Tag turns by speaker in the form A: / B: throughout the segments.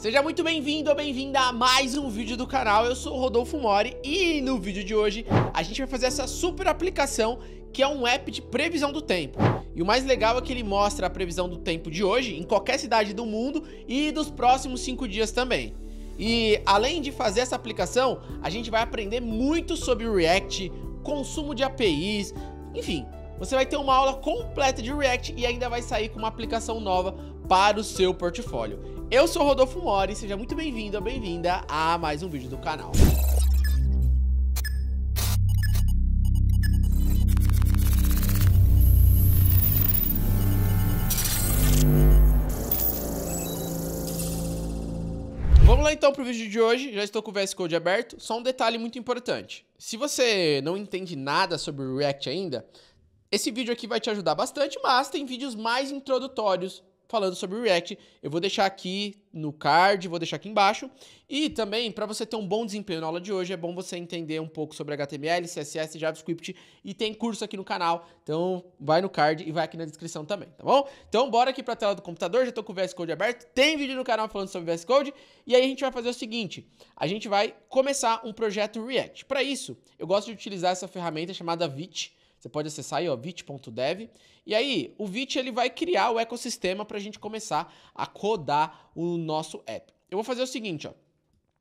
A: Seja muito bem-vindo ou bem-vinda a mais um vídeo do canal, eu sou o Rodolfo Mori e no vídeo de hoje a gente vai fazer essa super aplicação que é um app de previsão do tempo. E o mais legal é que ele mostra a previsão do tempo de hoje em qualquer cidade do mundo e dos próximos 5 dias também. E além de fazer essa aplicação, a gente vai aprender muito sobre React, consumo de APIs, enfim, você vai ter uma aula completa de React e ainda vai sair com uma aplicação nova para o seu portfólio. Eu sou Rodolfo Mori, seja muito bem-vindo ou bem-vinda a mais um vídeo do canal. Vamos lá então para o vídeo de hoje, já estou com o VS Code aberto, só um detalhe muito importante. Se você não entende nada sobre o React ainda, esse vídeo aqui vai te ajudar bastante, mas tem vídeos mais introdutórios falando sobre o React. Eu vou deixar aqui no card, vou deixar aqui embaixo. E também, para você ter um bom desempenho na aula de hoje, é bom você entender um pouco sobre HTML, CSS, JavaScript e tem curso aqui no canal. Então, vai no card e vai aqui na descrição também, tá bom? Então, bora aqui para a tela do computador, já estou com o VS Code aberto. Tem vídeo no canal falando sobre o VS Code. E aí a gente vai fazer o seguinte, a gente vai começar um projeto React. Para isso, eu gosto de utilizar essa ferramenta chamada Vit. Você pode acessar aí, ó, vit.dev e aí, o Vit ele vai criar o ecossistema para a gente começar a codar o nosso app. Eu vou fazer o seguinte, ó.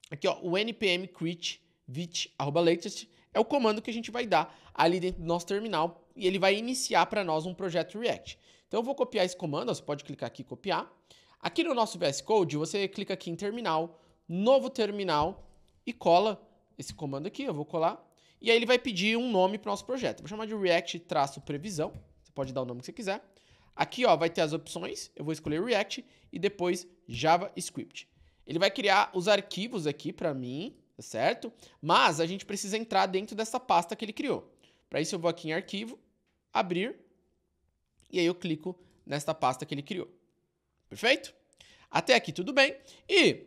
A: Aqui, ó, o npm create vit arroba latest é o comando que a gente vai dar ali dentro do nosso terminal e ele vai iniciar para nós um projeto React. Então eu vou copiar esse comando, você pode clicar aqui copiar. Aqui no nosso VS Code, você clica aqui em terminal, novo terminal e cola esse comando aqui, eu vou colar. E aí ele vai pedir um nome para o nosso projeto. Vou chamar de react-previsão. Você pode dar o nome que você quiser. Aqui ó, vai ter as opções, eu vou escolher React e depois JavaScript. Ele vai criar os arquivos aqui para mim, tá certo? Mas a gente precisa entrar dentro dessa pasta que ele criou. Para isso eu vou aqui em arquivo, abrir, e aí eu clico nesta pasta que ele criou. Perfeito? Até aqui tudo bem. E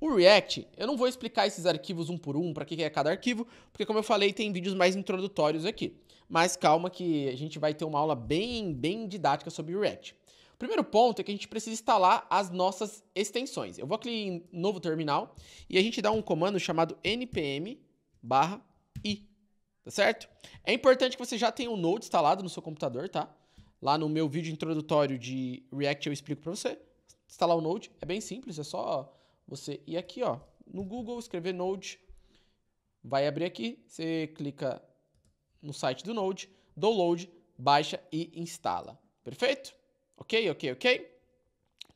A: o React, eu não vou explicar esses arquivos um por um, para que é cada arquivo, porque como eu falei, tem vídeos mais introdutórios aqui mas calma que a gente vai ter uma aula bem, bem didática sobre React. O primeiro ponto é que a gente precisa instalar as nossas extensões. Eu vou aqui em novo terminal e a gente dá um comando chamado npm barra i, tá certo? É importante que você já tenha o um Node instalado no seu computador, tá? Lá no meu vídeo introdutório de React eu explico para você. Instalar o Node é bem simples, é só você ir aqui, ó, no Google, escrever Node, vai abrir aqui, você clica no site do Node, download, baixa e instala. Perfeito? Ok, ok, ok?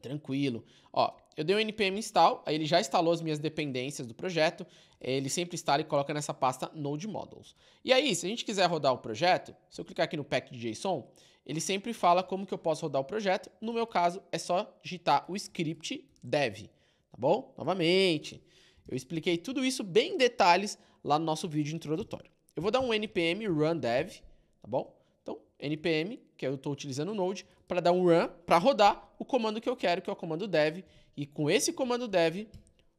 A: Tranquilo. Ó, eu dei um npm install, aí ele já instalou as minhas dependências do projeto, ele sempre instala e coloca nessa pasta node models. E aí, se a gente quiser rodar o projeto, se eu clicar aqui no pack de JSON, ele sempre fala como que eu posso rodar o projeto, no meu caso é só digitar o script dev, tá bom? Novamente, eu expliquei tudo isso bem em detalhes lá no nosso vídeo introdutório. Eu vou dar um npm run dev, tá bom? Então, npm, que eu estou utilizando o Node, para dar um run, para rodar o comando que eu quero, que é o comando dev. E com esse comando dev,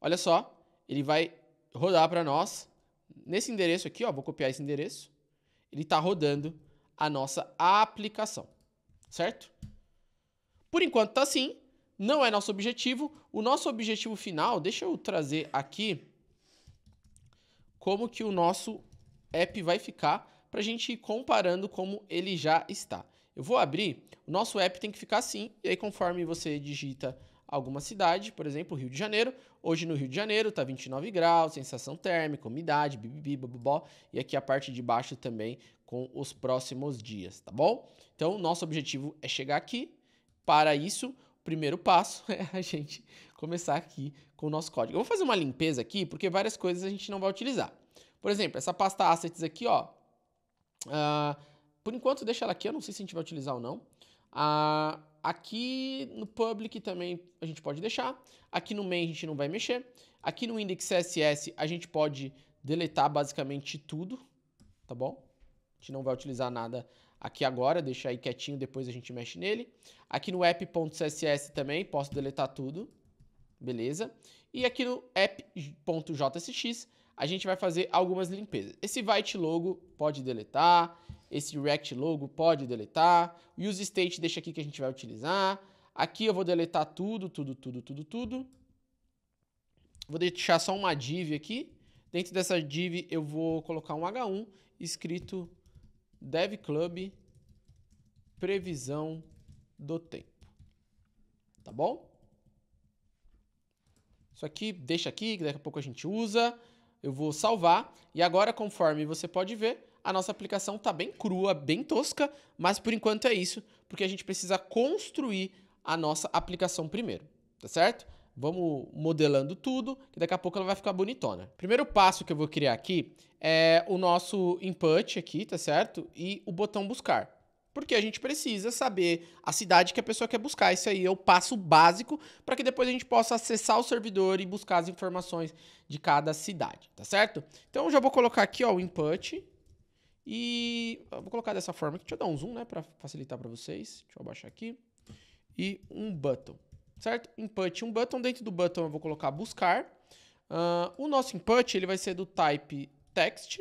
A: olha só, ele vai rodar para nós nesse endereço aqui, ó, vou copiar esse endereço. Ele está rodando a nossa aplicação, certo? Por enquanto está assim, não é nosso objetivo. O nosso objetivo final, deixa eu trazer aqui como que o nosso app vai ficar para a gente ir comparando como ele já está. Eu vou abrir, o nosso app tem que ficar assim, e aí conforme você digita alguma cidade, por exemplo, Rio de Janeiro, hoje no Rio de Janeiro está 29 graus, sensação térmica, umidade, bibibi, babubó, e aqui a parte de baixo também com os próximos dias, tá bom? Então, nosso objetivo é chegar aqui, para isso, o primeiro passo é a gente começar aqui com o nosso código. Eu vou fazer uma limpeza aqui, porque várias coisas a gente não vai utilizar. Por exemplo, essa pasta assets aqui, ó. Uh, por enquanto, deixa ela aqui. Eu não sei se a gente vai utilizar ou não. Uh, aqui no public também a gente pode deixar. Aqui no main a gente não vai mexer. Aqui no index CSS a gente pode deletar basicamente tudo, tá bom? A gente não vai utilizar nada aqui agora, deixa aí quietinho, depois a gente mexe nele. Aqui no app.css também posso deletar tudo, beleza? E aqui no app.jsx a gente vai fazer algumas limpezas. Esse white logo pode deletar, esse react logo pode deletar, use state deixa aqui que a gente vai utilizar. Aqui eu vou deletar tudo, tudo, tudo, tudo, tudo. Vou deixar só uma div aqui. Dentro dessa div eu vou colocar um H1 escrito dev club previsão do tempo. Tá bom? Isso aqui, deixa aqui, que daqui a pouco a gente usa eu vou salvar e agora, conforme você pode ver, a nossa aplicação está bem crua, bem tosca, mas por enquanto é isso, porque a gente precisa construir a nossa aplicação primeiro, tá certo? Vamos modelando tudo, que daqui a pouco ela vai ficar bonitona. Primeiro passo que eu vou criar aqui é o nosso input aqui, tá certo? E o botão buscar. Porque a gente precisa saber a cidade que a pessoa quer buscar. Isso aí é o passo básico para que depois a gente possa acessar o servidor e buscar as informações de cada cidade, tá certo? Então eu já vou colocar aqui ó, o input e vou colocar dessa forma aqui. Deixa eu dar um zoom, né, para facilitar para vocês. Deixa eu baixar aqui. E um button, certo? Input, um button. Dentro do button eu vou colocar buscar. Uh, o nosso input ele vai ser do type text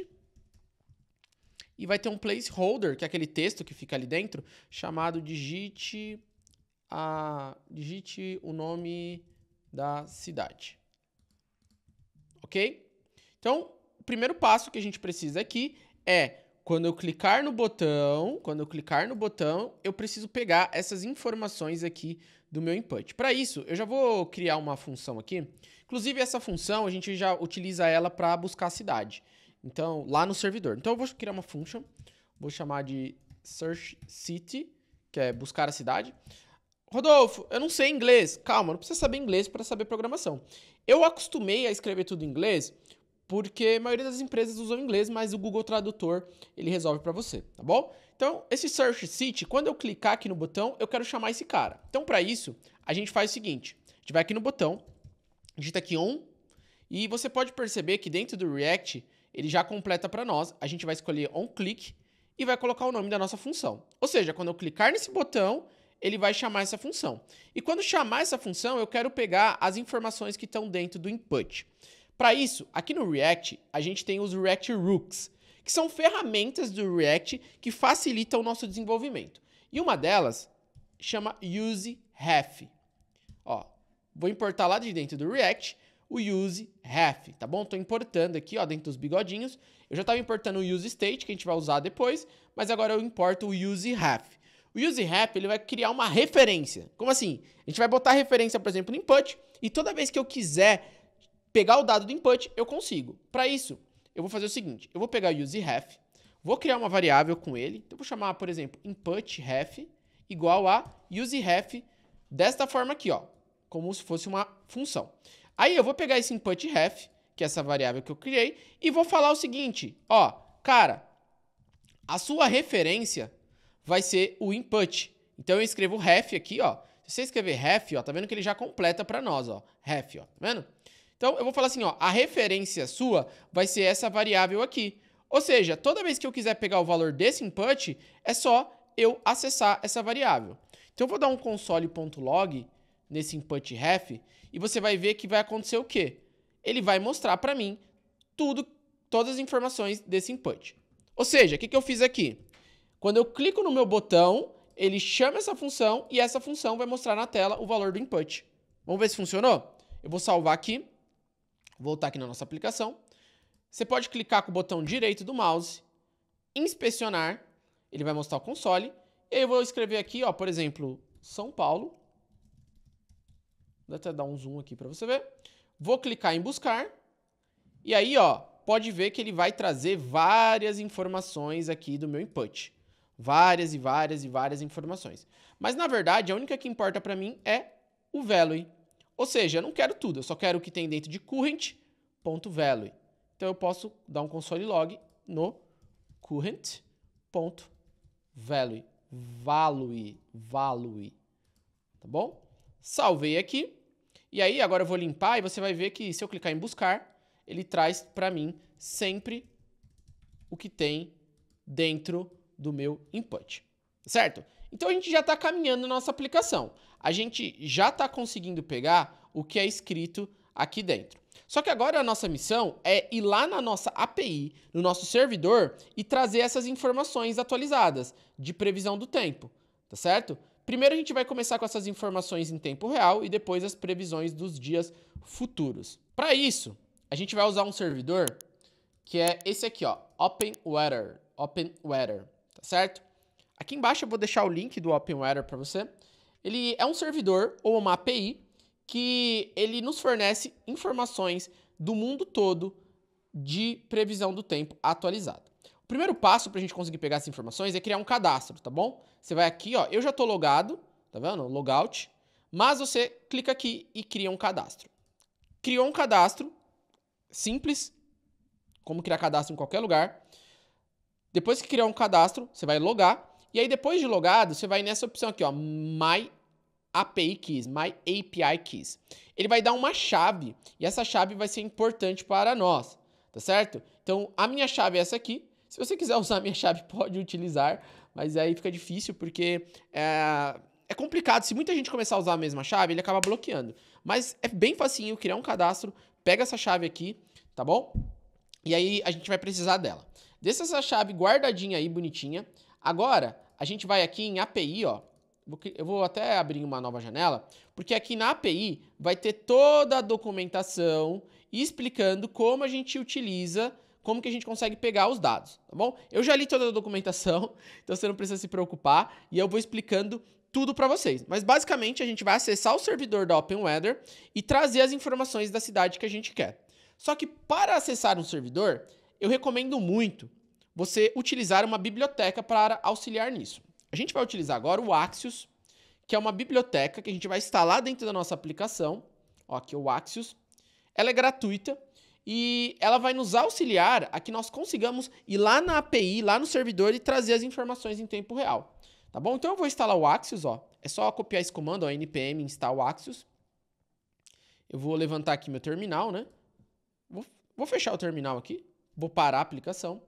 A: e vai ter um placeholder, que é aquele texto que fica ali dentro, chamado digite a digite o nome da cidade. OK? Então, o primeiro passo que a gente precisa aqui é quando eu clicar no botão, quando eu clicar no botão, eu preciso pegar essas informações aqui do meu input. Para isso, eu já vou criar uma função aqui. Inclusive, essa função, a gente já utiliza ela para buscar a cidade. Então, lá no servidor. Então, eu vou criar uma function, vou chamar de search city, que é buscar a cidade. Rodolfo, eu não sei inglês. Calma, não precisa saber inglês para saber programação. Eu acostumei a escrever tudo em inglês porque a maioria das empresas usam inglês, mas o Google Tradutor ele resolve para você, tá bom? Então, esse Search City, quando eu clicar aqui no botão, eu quero chamar esse cara. Então, para isso, a gente faz o seguinte: a gente vai aqui no botão, digita aqui on, e você pode perceber que dentro do React ele já completa para nós. A gente vai escolher on click e vai colocar o nome da nossa função. Ou seja, quando eu clicar nesse botão, ele vai chamar essa função. E quando chamar essa função, eu quero pegar as informações que estão dentro do input. Para isso, aqui no React, a gente tem os React Rooks, que são ferramentas do React que facilitam o nosso desenvolvimento. E uma delas chama useRef. Ó, vou importar lá de dentro do React o use ref, tá bom? Tô importando aqui, ó, dentro dos bigodinhos. Eu já estava importando o use state, que a gente vai usar depois, mas agora eu importo o use ref. O use ref, ele vai criar uma referência. Como assim? A gente vai botar referência, por exemplo, no input, e toda vez que eu quiser pegar o dado do input, eu consigo. Para isso, eu vou fazer o seguinte, eu vou pegar o use ref, vou criar uma variável com ele, então eu vou chamar, por exemplo, input ref igual a use ref desta forma aqui, ó, como se fosse uma função. Aí eu vou pegar esse input ref, que é essa variável que eu criei, e vou falar o seguinte, ó, cara, a sua referência vai ser o input. Então eu escrevo ref aqui, ó. Se você escrever ref, ó, tá vendo que ele já completa para nós, ó, ref, ó, tá vendo? Então eu vou falar assim, ó, a referência sua vai ser essa variável aqui. Ou seja, toda vez que eu quiser pegar o valor desse input, é só eu acessar essa variável. Então eu vou dar um console.log nesse input ref e você vai ver que vai acontecer o quê? Ele vai mostrar para mim tudo, todas as informações desse input. Ou seja, o que, que eu fiz aqui? Quando eu clico no meu botão, ele chama essa função e essa função vai mostrar na tela o valor do input. Vamos ver se funcionou? Eu vou salvar aqui, voltar aqui na nossa aplicação. Você pode clicar com o botão direito do mouse, inspecionar, ele vai mostrar o console. E aí eu vou escrever aqui, ó, por exemplo, São Paulo, Vou até dar um zoom aqui para você ver. Vou clicar em buscar. E aí, ó, pode ver que ele vai trazer várias informações aqui do meu input. Várias e várias e várias informações. Mas, na verdade, a única que importa para mim é o value. Ou seja, eu não quero tudo, eu só quero o que tem dentro de current.value. Então, eu posso dar um console log no current.value. Value, value, tá bom? Salvei aqui. E aí agora eu vou limpar e você vai ver que se eu clicar em buscar, ele traz para mim sempre o que tem dentro do meu input, certo? Então a gente já está caminhando na nossa aplicação. A gente já está conseguindo pegar o que é escrito aqui dentro. Só que agora a nossa missão é ir lá na nossa API, no nosso servidor, e trazer essas informações atualizadas de previsão do tempo, tá certo? Primeiro a gente vai começar com essas informações em tempo real e depois as previsões dos dias futuros. Para isso, a gente vai usar um servidor que é esse aqui, ó, Open Weather, Open Weather, tá certo? Aqui embaixo eu vou deixar o link do Open Weather para você. Ele é um servidor ou uma API que ele nos fornece informações do mundo todo de previsão do tempo atualizada primeiro passo para a gente conseguir pegar essas informações é criar um cadastro, tá bom? Você vai aqui, ó, eu já tô logado, tá vendo? Logout. Mas você clica aqui e cria um cadastro. Criou um cadastro simples, como criar cadastro em qualquer lugar. Depois que criar um cadastro, você vai logar. E aí depois de logado, você vai nessa opção aqui, ó, My API Keys, My API Keys. Ele vai dar uma chave e essa chave vai ser importante para nós, tá certo? Então a minha chave é essa aqui, se você quiser usar minha chave, pode utilizar, mas aí fica difícil porque é, é complicado. Se muita gente começar a usar a mesma chave, ele acaba bloqueando. Mas é bem facinho criar um cadastro, pega essa chave aqui, tá bom? E aí a gente vai precisar dela. Deixa essa chave guardadinha aí, bonitinha. Agora, a gente vai aqui em API, ó. Eu vou até abrir uma nova janela, porque aqui na API vai ter toda a documentação explicando como a gente utiliza como que a gente consegue pegar os dados, tá bom? Eu já li toda a documentação, então você não precisa se preocupar e eu vou explicando tudo para vocês. Mas basicamente a gente vai acessar o servidor da Open Weather e trazer as informações da cidade que a gente quer. Só que para acessar um servidor, eu recomendo muito você utilizar uma biblioteca para auxiliar nisso. A gente vai utilizar agora o Axios, que é uma biblioteca que a gente vai instalar dentro da nossa aplicação. Ó, aqui é o Axios. Ela é gratuita, e ela vai nos auxiliar a que nós consigamos ir lá na API, lá no servidor e trazer as informações em tempo real. Tá bom? Então eu vou instalar o Axios, ó. É só copiar esse comando, ó, npm install Axios. Eu vou levantar aqui meu terminal, né? Vou, vou fechar o terminal aqui. Vou parar a aplicação.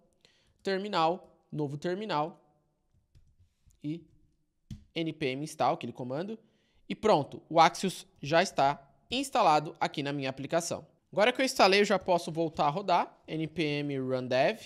A: Terminal, novo terminal. E npm install, aquele comando. E pronto, o Axios já está instalado aqui na minha aplicação. Agora que eu instalei, eu já posso voltar a rodar. npm run dev.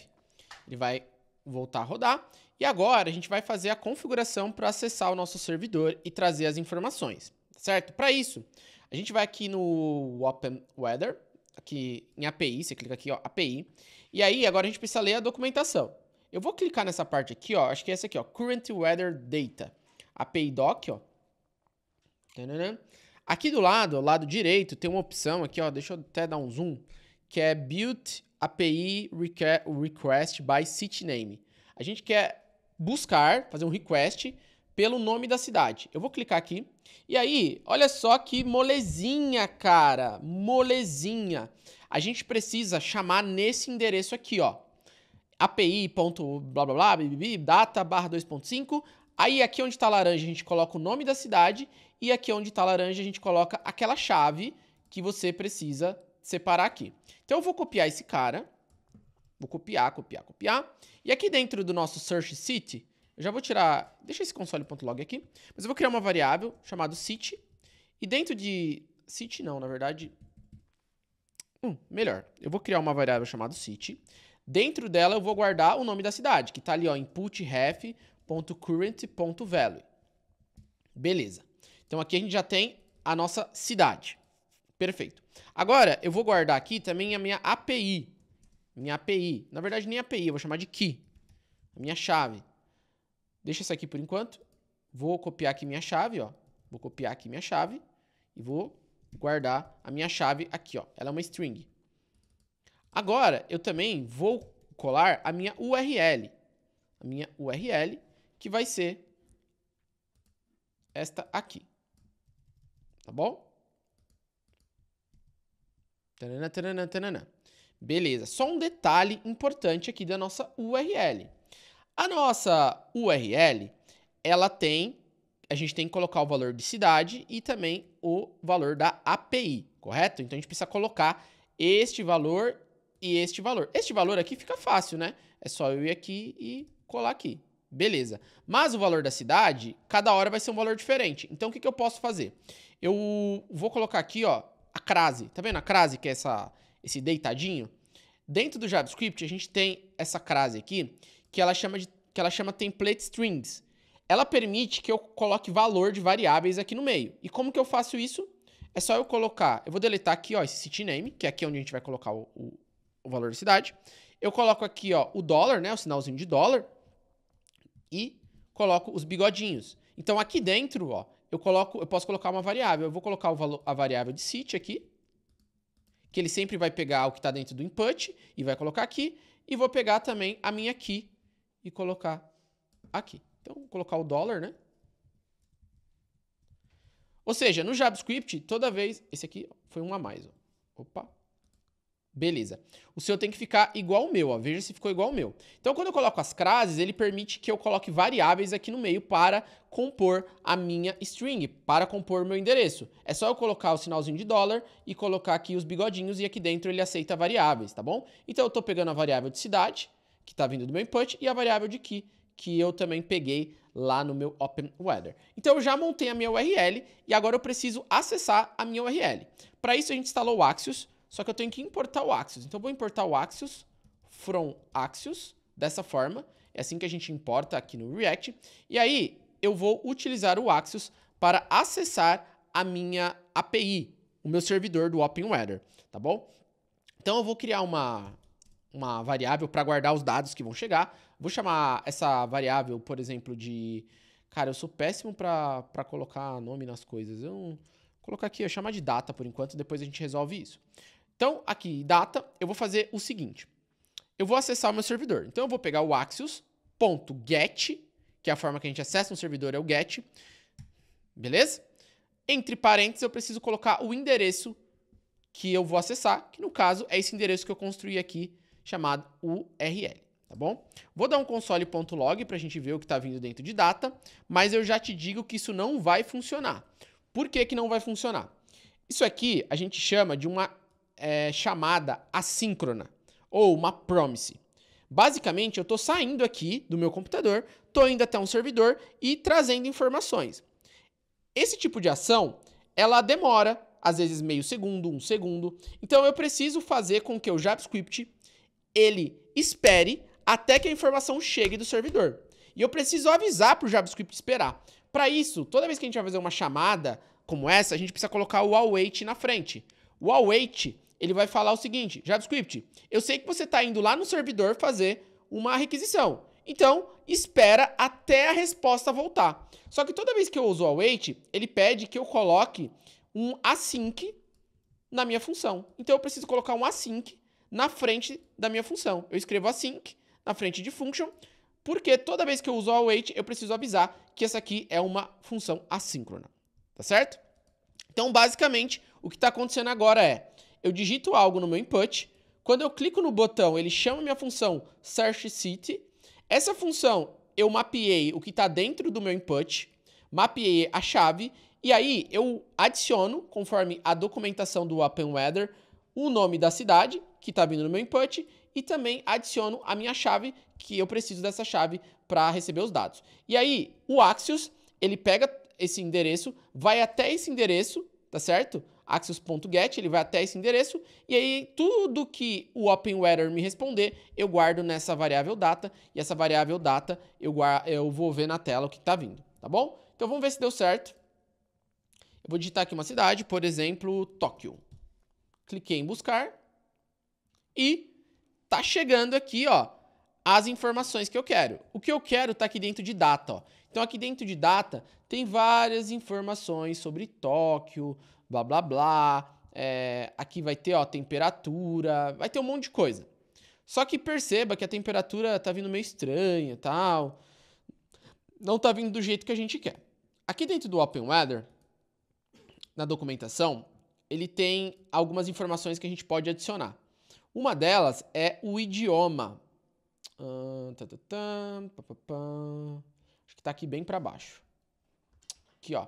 A: Ele vai voltar a rodar. E agora a gente vai fazer a configuração para acessar o nosso servidor e trazer as informações, certo? Para isso, a gente vai aqui no Open Weather, aqui em API, você clica aqui, ó, API. E aí, agora a gente precisa ler a documentação. Eu vou clicar nessa parte aqui, ó, acho que é essa aqui, ó, Current Weather Data, API Doc, ó. Tanana. Aqui do lado, lado direito, tem uma opção aqui, ó, deixa eu até dar um zoom, que é Build API Request by City Name. A gente quer buscar, fazer um request pelo nome da cidade. Eu vou clicar aqui. E aí, olha só que molezinha, cara, molezinha. A gente precisa chamar nesse endereço aqui, ó. API. ponto blá blá blá, data barra 2.5. Aí aqui onde está laranja a gente coloca o nome da cidade e aqui é onde está laranja, a gente coloca aquela chave que você precisa separar aqui. Então eu vou copiar esse cara. Vou copiar, copiar, copiar. E aqui dentro do nosso search city, eu já vou tirar... Deixa esse console.log aqui. Mas eu vou criar uma variável chamada city. E dentro de... City não, na verdade... Hum, melhor. Eu vou criar uma variável chamada city. Dentro dela eu vou guardar o nome da cidade, que está ali, ó, input ref.current.value. Beleza. Então aqui a gente já tem a nossa cidade. Perfeito. Agora eu vou guardar aqui também a minha API. Minha API. Na verdade, nem API, eu vou chamar de key. A minha chave. Deixa isso aqui por enquanto. Vou copiar aqui minha chave, ó. Vou copiar aqui minha chave e vou guardar a minha chave aqui, ó. Ela é uma string. Agora, eu também vou colar a minha URL. A minha URL, que vai ser esta aqui. Tá bom? Tanana, tanana, tanana. Beleza, só um detalhe importante aqui da nossa URL. A nossa URL, ela tem, a gente tem que colocar o valor de cidade e também o valor da API, correto? Então a gente precisa colocar este valor e este valor. Este valor aqui fica fácil, né? É só eu ir aqui e colar aqui. Beleza. Mas o valor da cidade, cada hora vai ser um valor diferente. Então o que, que eu posso fazer? eu vou colocar aqui, ó, a crase. Tá vendo a crase, que é essa, esse deitadinho? Dentro do JavaScript, a gente tem essa crase aqui, que ela chama, de, que ela chama template strings. Ela permite que eu coloque valor de variáveis aqui no meio. E como que eu faço isso? É só eu colocar, eu vou deletar aqui, ó, esse city name, que é aqui onde a gente vai colocar o, o, o valor da cidade. Eu coloco aqui, ó, o dólar, né, o sinalzinho de dólar, e coloco os bigodinhos. Então aqui dentro, ó, eu coloco, eu posso colocar uma variável. Eu vou colocar o, a variável de city aqui, que ele sempre vai pegar o que está dentro do input e vai colocar aqui. E vou pegar também a minha key e colocar aqui. Então, vou colocar o dólar, né? Ou seja, no JavaScript, toda vez... Esse aqui foi um a mais. Ó. Opa. Beleza. O seu tem que ficar igual o meu, ó. Veja se ficou igual o meu. Então, quando eu coloco as crases, ele permite que eu coloque variáveis aqui no meio para compor a minha string, para compor meu endereço. É só eu colocar o sinalzinho de dólar e colocar aqui os bigodinhos e aqui dentro ele aceita variáveis, tá bom? Então, eu estou pegando a variável de cidade, que está vindo do meu input, e a variável de key, que eu também peguei lá no meu Open Weather. Então eu já montei a minha URL e agora eu preciso acessar a minha URL. Para isso a gente instalou o Axios, só que eu tenho que importar o Axios. Então eu vou importar o Axios from Axios dessa forma. É assim que a gente importa aqui no React. E aí eu vou utilizar o Axios para acessar a minha API, o meu servidor do OpenWeather, tá bom? Então eu vou criar uma, uma variável para guardar os dados que vão chegar. Vou chamar essa variável, por exemplo, de... Cara, eu sou péssimo para colocar nome nas coisas. Eu vou colocar aqui, eu chamar de data por enquanto, depois a gente resolve isso. Então, aqui, data, eu vou fazer o seguinte. Eu vou acessar o meu servidor. Então, eu vou pegar o axios.get, que é a forma que a gente acessa um servidor, é o get. Beleza? Entre parênteses, eu preciso colocar o endereço que eu vou acessar, que no caso é esse endereço que eu construí aqui, chamado URL, tá bom? Vou dar um console.log para a gente ver o que está vindo dentro de data, mas eu já te digo que isso não vai funcionar. Por que, que não vai funcionar? Isso aqui a gente chama de uma é, chamada assíncrona ou uma promise. Basicamente, eu estou saindo aqui do meu computador, estou indo até um servidor e trazendo informações. Esse tipo de ação, ela demora, às vezes meio segundo, um segundo. Então, eu preciso fazer com que o JavaScript ele espere até que a informação chegue do servidor. E eu preciso avisar para o JavaScript esperar. Para isso, toda vez que a gente vai fazer uma chamada como essa, a gente precisa colocar o await na frente. O await ele vai falar o seguinte: JavaScript, eu sei que você está indo lá no servidor fazer uma requisição. Então, espera até a resposta voltar. Só que toda vez que eu uso o await, ele pede que eu coloque um async na minha função. Então, eu preciso colocar um async na frente da minha função. Eu escrevo async na frente de function, porque toda vez que eu uso o await, eu preciso avisar que essa aqui é uma função assíncrona. Tá certo? Então, basicamente, o que está acontecendo agora é eu digito algo no meu input, quando eu clico no botão, ele chama minha função search city. Essa função eu mapeei o que está dentro do meu input, mapeei a chave e aí eu adiciono, conforme a documentação do Open Weather, o nome da cidade que está vindo no meu input e também adiciono a minha chave que eu preciso dessa chave para receber os dados. E aí o Axios ele pega esse endereço, vai até esse endereço, tá certo? axios.get, ele vai até esse endereço, e aí tudo que o OpenWeather me responder, eu guardo nessa variável data, e essa variável data eu, guardo, eu vou ver na tela o que está vindo, tá bom? Então vamos ver se deu certo. Eu vou digitar aqui uma cidade, por exemplo, Tóquio. Cliquei em buscar e tá chegando aqui, ó, as informações que eu quero. O que eu quero tá aqui dentro de data, ó. Então aqui dentro de data tem várias informações sobre Tóquio, blá blá blá. É, aqui vai ter ó, temperatura, vai ter um monte de coisa. Só que perceba que a temperatura tá vindo meio estranha tal. Não tá vindo do jeito que a gente quer. Aqui dentro do Open Weather, na documentação, ele tem algumas informações que a gente pode adicionar. Uma delas é o idioma. Tá, tá, tá, Acho que tá aqui bem para baixo. Aqui, ó.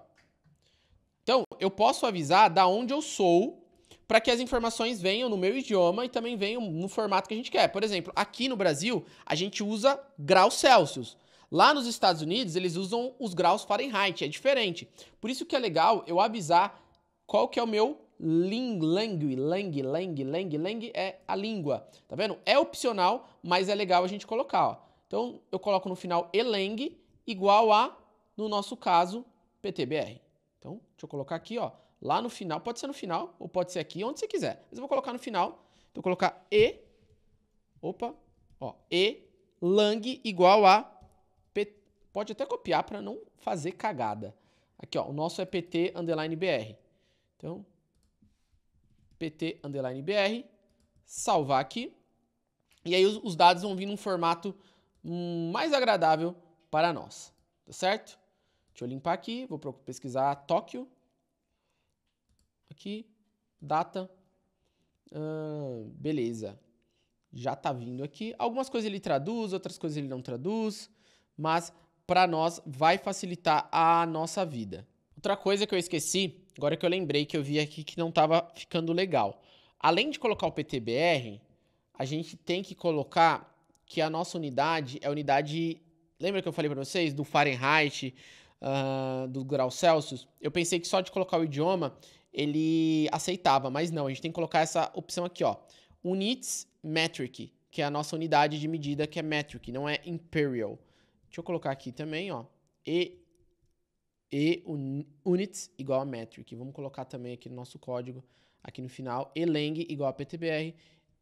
A: Então, eu posso avisar da onde eu sou para que as informações venham no meu idioma e também venham no formato que a gente quer. Por exemplo, aqui no Brasil, a gente usa graus Celsius. Lá nos Estados Unidos, eles usam os graus Fahrenheit, é diferente. Por isso que é legal eu avisar qual que é o meu ling, langue, langue, langue, langue, langue é a língua, tá vendo? É opcional, mas é legal a gente colocar, ó. Então, eu coloco no final eleng igual a, no nosso caso, PTBR. Então, deixa eu colocar aqui, ó, lá no final, pode ser no final ou pode ser aqui, onde você quiser. Mas eu vou colocar no final. Então, colocar E, opa, ó, E lang igual a, P, pode até copiar para não fazer cagada. Aqui, ó, o nosso é pt underline br. Então, pt underline br, salvar aqui. E aí os, os dados vão vir num formato hum, mais agradável para nós, tá certo? Deixa eu limpar aqui, vou pesquisar Tóquio. Aqui, data. beleza. Já tá vindo aqui. Algumas coisas ele traduz, outras coisas ele não traduz, mas para nós vai facilitar a nossa vida. Outra coisa que eu esqueci, agora que eu lembrei que eu vi aqui que não estava ficando legal. Além de colocar o PTBR, a gente tem que colocar que a nossa unidade é a unidade. Lembra que eu falei para vocês do Fahrenheit, uh, do grau Celsius, eu pensei que só de colocar o idioma ele aceitava, mas não, a gente tem que colocar essa opção aqui, ó. Units Metric, que é a nossa unidade de medida, que é metric, não é imperial. Deixa eu colocar aqui também, ó. E, e un, units igual a metric. Vamos colocar também aqui no nosso código, aqui no final, lang igual a ptbr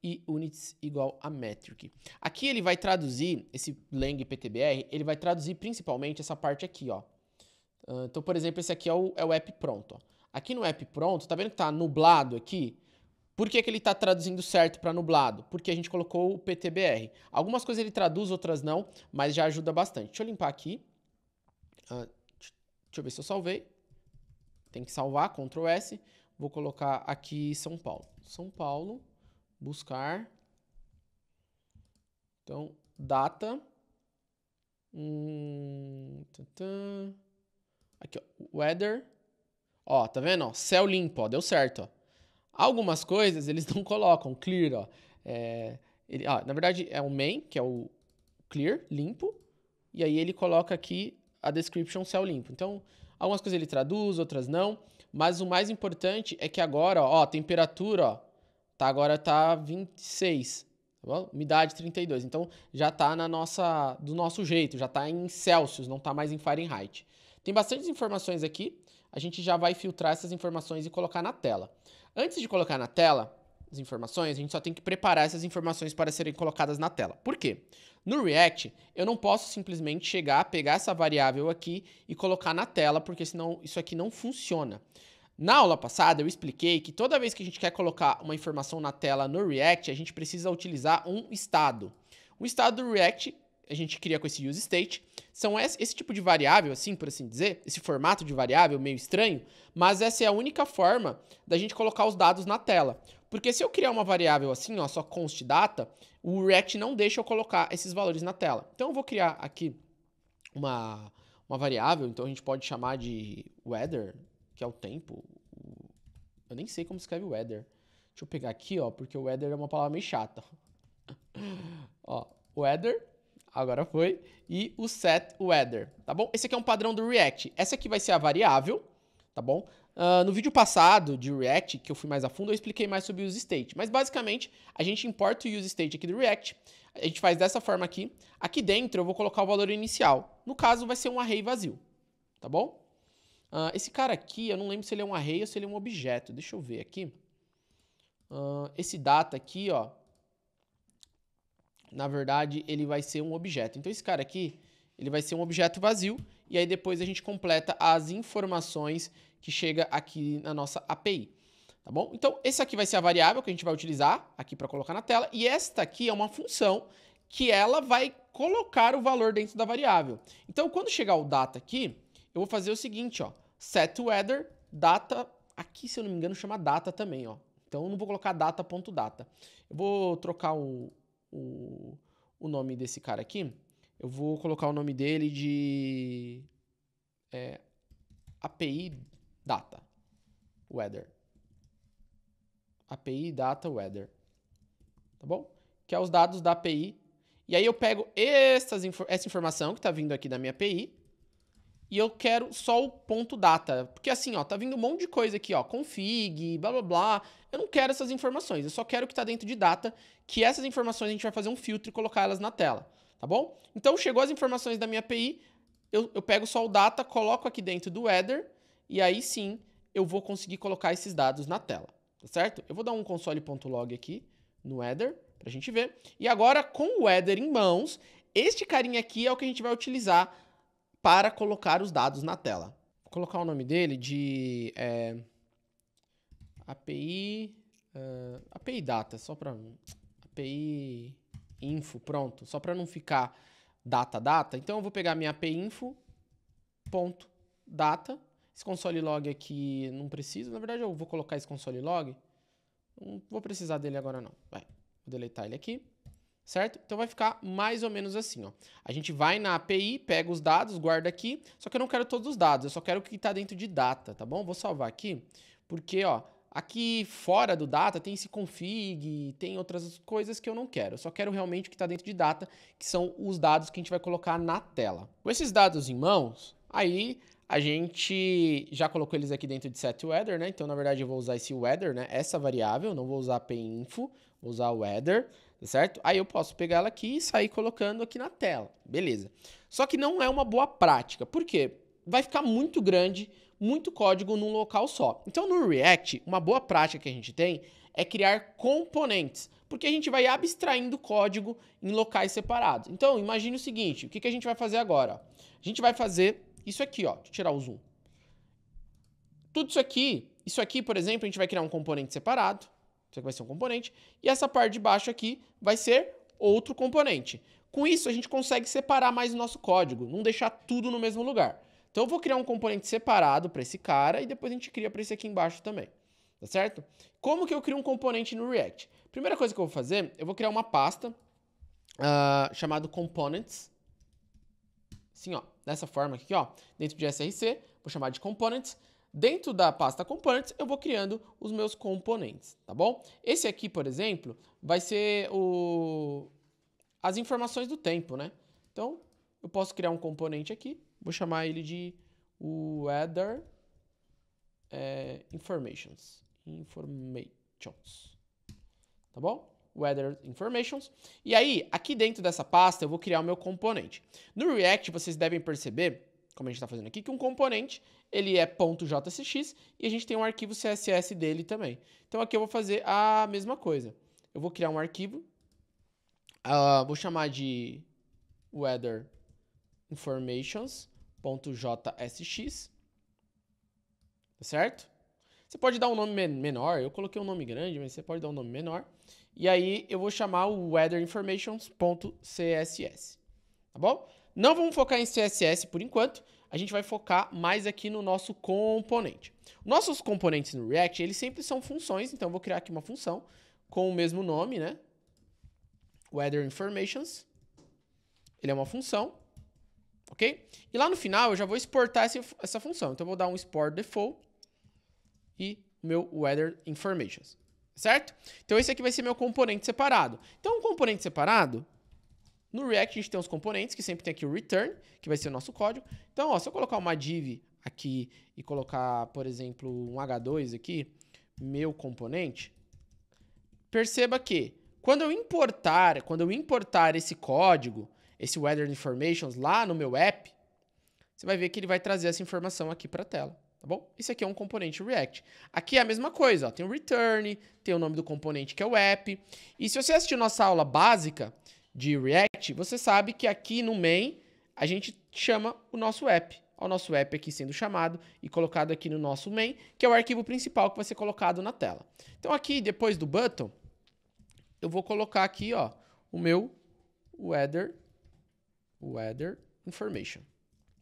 A: e units igual a metric. Aqui ele vai traduzir, esse lang ptbr, ele vai traduzir principalmente essa parte aqui, ó então, por exemplo, esse aqui é o, é o app pronto. Ó. Aqui no app pronto, tá vendo que tá nublado aqui? Por que, que ele está traduzindo certo para nublado? Porque a gente colocou o PTBR. Algumas coisas ele traduz, outras não, mas já ajuda bastante. Deixa eu limpar aqui. Uh, deixa eu ver se eu salvei. Tem que salvar, Ctrl S. Vou colocar aqui São Paulo. São Paulo, buscar. Então, data. Hum, Aqui, ó. Weather. Ó, tá vendo? Ó, céu limpo, ó, deu certo, ó. Algumas coisas eles não colocam, clear, ó. É, ele, ó na verdade é o main, que é o clear, limpo, e aí ele coloca aqui a description céu limpo. Então, algumas coisas ele traduz, outras não, mas o mais importante é que agora, ó, a temperatura, ó, tá, agora tá 26, tá bom? Umidade 32, então já tá na nossa, do nosso jeito, já tá em Celsius, não tá mais em Fahrenheit. Tem bastantes informações aqui. A gente já vai filtrar essas informações e colocar na tela. Antes de colocar na tela as informações, a gente só tem que preparar essas informações para serem colocadas na tela. Por quê? No React, eu não posso simplesmente chegar, pegar essa variável aqui e colocar na tela, porque senão isso aqui não funciona. Na aula passada eu expliquei que toda vez que a gente quer colocar uma informação na tela no React, a gente precisa utilizar um estado. O estado do React a gente cria com esse useState são esse, esse tipo de variável, assim, por assim dizer, esse formato de variável meio estranho, mas essa é a única forma da gente colocar os dados na tela. Porque se eu criar uma variável assim, ó, só const data, o React não deixa eu colocar esses valores na tela. Então eu vou criar aqui uma, uma variável, então a gente pode chamar de weather, que é o tempo. Eu nem sei como escreve weather. Deixa eu pegar aqui, ó, porque o weather é uma palavra meio chata. ó, weather agora foi. E o set weather, tá bom? Esse aqui é um padrão do React. Essa aqui vai ser a variável, tá bom? Uh, no vídeo passado de React, que eu fui mais a fundo, eu expliquei mais sobre o use state. Mas basicamente, a gente importa o use state aqui do React. A gente faz dessa forma aqui. Aqui dentro eu vou colocar o valor inicial. No caso, vai ser um array vazio, tá bom? Uh, esse cara aqui, eu não lembro se ele é um array ou se ele é um objeto. Deixa eu ver aqui. Uh, esse data aqui, ó, na verdade, ele vai ser um objeto. Então, esse cara aqui, ele vai ser um objeto vazio, e aí depois a gente completa as informações que chega aqui na nossa API. Tá bom? Então, esse aqui vai ser a variável que a gente vai utilizar aqui para colocar na tela, e esta aqui é uma função que ela vai colocar o valor dentro da variável. Então, quando chegar o data aqui, eu vou fazer o seguinte, ó, set weather data, aqui se eu não me engano chama data também, ó. Então, eu não vou colocar data.data. .data. Eu vou trocar o o, o nome desse cara aqui. Eu vou colocar o nome dele de é, API Data Weather. API Data Weather. Tá bom? Que é os dados da API. E aí eu pego essas, essa informação que está vindo aqui da minha API e eu quero só o ponto data. Porque assim, ó, tá vindo um monte de coisa aqui, ó, config, blá blá blá. Eu não quero essas informações, eu só quero o que tá dentro de data, que essas informações a gente vai fazer um filtro e colocar elas na tela, tá bom? Então chegou as informações da minha API, eu, eu pego só o data, coloco aqui dentro do header, e aí sim eu vou conseguir colocar esses dados na tela, tá certo? Eu vou dar um console.log aqui no header, pra gente ver. E agora, com o header em mãos, este carinha aqui é o que a gente vai utilizar para colocar os dados na tela. Vou colocar o nome dele de é, API, uh, ah, API Data, só para API Info, pronto, só para não ficar data data. Então eu vou pegar minha API Info ponto data. Esse console log aqui não preciso, na verdade eu vou colocar esse console log. Não vou precisar dele agora não. Vai, vou deletar ele aqui certo? Então vai ficar mais ou menos assim, ó. A gente vai na API, pega os dados, guarda aqui, só que eu não quero todos os dados, eu só quero o que está dentro de data, tá bom? Vou salvar aqui, porque, ó, aqui fora do data tem esse config, tem outras coisas que eu não quero, eu só quero realmente o que está dentro de data, que são os dados que a gente vai colocar na tela. Com esses dados em mãos, aí a gente já colocou eles aqui dentro de set weather, né? Então, na verdade, eu vou usar esse weather, né? Essa variável, não vou usar pinfo, vou usar weather tá certo? Aí eu posso pegar ela aqui e sair colocando aqui na tela, beleza. Só que não é uma boa prática, por quê? Vai ficar muito grande, muito código num local só. Então no React, uma boa prática que a gente tem é criar componentes, porque a gente vai abstraindo código em locais separados. Então imagine o seguinte, o que, que a gente vai fazer agora? A gente vai fazer isso aqui, ó, deixa eu tirar o zoom. Tudo isso aqui, isso aqui, por exemplo, a gente vai criar um componente separado, isso aqui vai ser um componente. E essa parte de baixo aqui vai ser outro componente. Com isso, a gente consegue separar mais o nosso código, não deixar tudo no mesmo lugar. Então, eu vou criar um componente separado para esse cara e depois a gente cria para esse aqui embaixo também. Tá certo? Como que eu crio um componente no React? Primeira coisa que eu vou fazer, eu vou criar uma pasta uh, ah, chamada components. Assim, ó, dessa forma aqui, ó, dentro de SRC, vou chamar de components. Dentro da pasta components, eu vou criando os meus componentes, tá bom? Esse aqui, por exemplo, vai ser o... as informações do tempo, né? Então, eu posso criar um componente aqui, vou chamar ele de weather é, informations. Informations, tá bom? Weather Informations. E aí, aqui dentro dessa pasta, eu vou criar o meu componente. No React, vocês devem perceber como a gente está fazendo aqui, que um componente ele é .jsx e a gente tem um arquivo CSS dele também. Então aqui eu vou fazer a mesma coisa. Eu vou criar um arquivo, uh, vou chamar de weather tá certo? Você pode dar um nome men menor, eu coloquei um nome grande, mas você pode dar um nome menor. E aí eu vou chamar o weather tá bom? Não vamos focar em CSS por enquanto, a gente vai focar mais aqui no nosso componente. Nossos componentes no React, eles sempre são funções, então eu vou criar aqui uma função com o mesmo nome, né? Weather Informations. Ele é uma função, ok? E lá no final eu já vou exportar essa, essa função. Então eu vou dar um export default e meu Weather Informations, certo? Então esse aqui vai ser meu componente separado. Então um componente separado, no React, a gente tem os componentes, que sempre tem aqui o return, que vai ser o nosso código. Então, ó, se eu colocar uma div aqui e colocar, por exemplo, um H2 aqui, meu componente, perceba que quando eu importar, quando eu importar esse código, esse weather Information lá no meu app, você vai ver que ele vai trazer essa informação aqui para a tela, tá bom? Isso aqui é um componente React. Aqui é a mesma coisa, ó, tem o return, tem o nome do componente que é o app. E se você assistiu nossa aula básica de React, você sabe que aqui no main a gente chama o nosso app. o nosso app aqui sendo chamado e colocado aqui no nosso main, que é o arquivo principal que vai ser colocado na tela. Então aqui, depois do button, eu vou colocar aqui ó, o meu weather, weather information.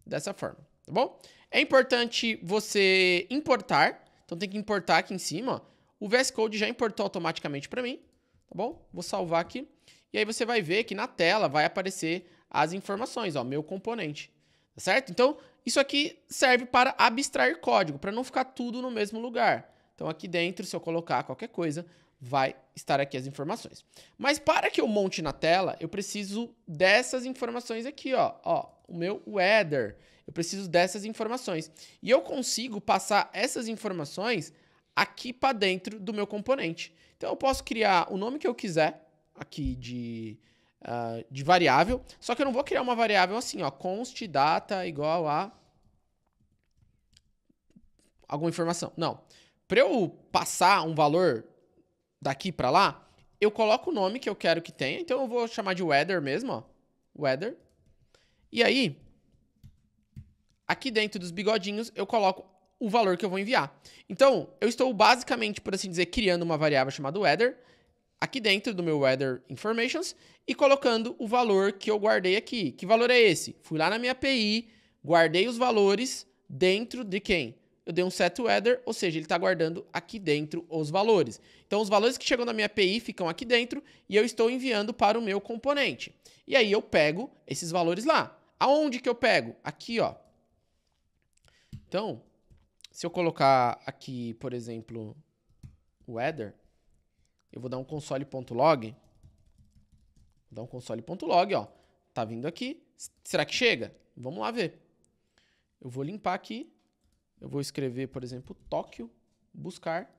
A: Dessa forma, tá bom? É importante você importar, então tem que importar aqui em cima. Ó. O VS Code já importou automaticamente para mim, tá bom? Vou salvar aqui. E aí você vai ver que na tela vai aparecer as informações, ó, meu componente, tá certo? Então, isso aqui serve para abstrair código, para não ficar tudo no mesmo lugar. Então, aqui dentro, se eu colocar qualquer coisa, vai estar aqui as informações. Mas para que eu monte na tela, eu preciso dessas informações aqui, ó, ó o meu weather. Eu preciso dessas informações. E eu consigo passar essas informações aqui para dentro do meu componente. Então, eu posso criar o nome que eu quiser, aqui de, uh, de variável. Só que eu não vou criar uma variável assim, ó, const data igual a alguma informação. Não. Para eu passar um valor daqui para lá, eu coloco o nome que eu quero que tenha. Então eu vou chamar de weather mesmo, ó. Weather. E aí, aqui dentro dos bigodinhos, eu coloco o valor que eu vou enviar. Então, eu estou basicamente, por assim dizer, criando uma variável chamada weather aqui dentro do meu Weather Informations e colocando o valor que eu guardei aqui. Que valor é esse? Fui lá na minha API, guardei os valores dentro de quem? Eu dei um set weather, ou seja, ele está guardando aqui dentro os valores. Então, os valores que chegam na minha API ficam aqui dentro e eu estou enviando para o meu componente. E aí eu pego esses valores lá. Aonde que eu pego? Aqui, ó. Então, se eu colocar aqui, por exemplo, weather, eu vou dar um console.log. Vou dar um console.log, ó. Tá vindo aqui. Será que chega? Vamos lá ver. Eu vou limpar aqui. Eu vou escrever, por exemplo, Tóquio, buscar.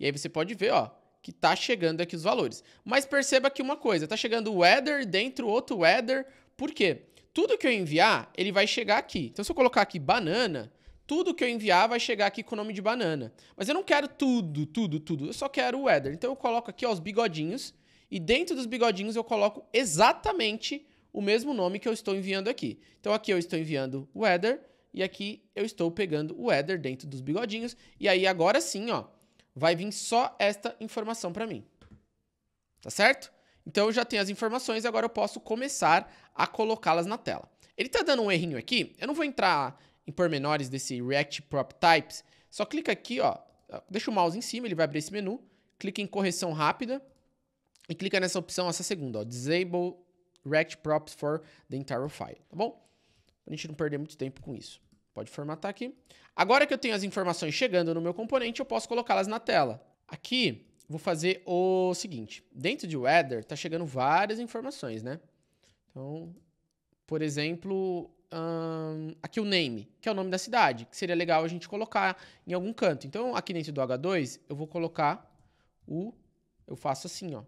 A: E aí você pode ver, ó, que tá chegando aqui os valores. Mas perceba aqui uma coisa, tá chegando o weather dentro, outro weather. Por quê? Tudo que eu enviar, ele vai chegar aqui. Então, se eu colocar aqui banana, tudo que eu enviar vai chegar aqui com o nome de banana. Mas eu não quero tudo, tudo, tudo. Eu só quero o header. Então eu coloco aqui ó, os bigodinhos e dentro dos bigodinhos eu coloco exatamente o mesmo nome que eu estou enviando aqui. Então aqui eu estou enviando o header e aqui eu estou pegando o header dentro dos bigodinhos. E aí agora sim, ó, vai vir só esta informação para mim. Tá certo? Então eu já tenho as informações, agora eu posso começar a colocá-las na tela. Ele está dando um errinho aqui, eu não vou entrar em pormenores desse React Prop Types, só clica aqui, ó, deixa o mouse em cima, ele vai abrir esse menu, clica em correção rápida e clica nessa opção, essa segunda, ó, Disable React Props for the entire file, tá bom? Pra gente não perder muito tempo com isso. Pode formatar aqui. Agora que eu tenho as informações chegando no meu componente, eu posso colocá-las na tela. Aqui, vou fazer o seguinte. Dentro de Weather, tá chegando várias informações, né? Então, por exemplo, um, aqui o name, que é o nome da cidade, que seria legal a gente colocar em algum canto. Então, aqui dentro do H2, eu vou colocar o... Eu faço assim, ó.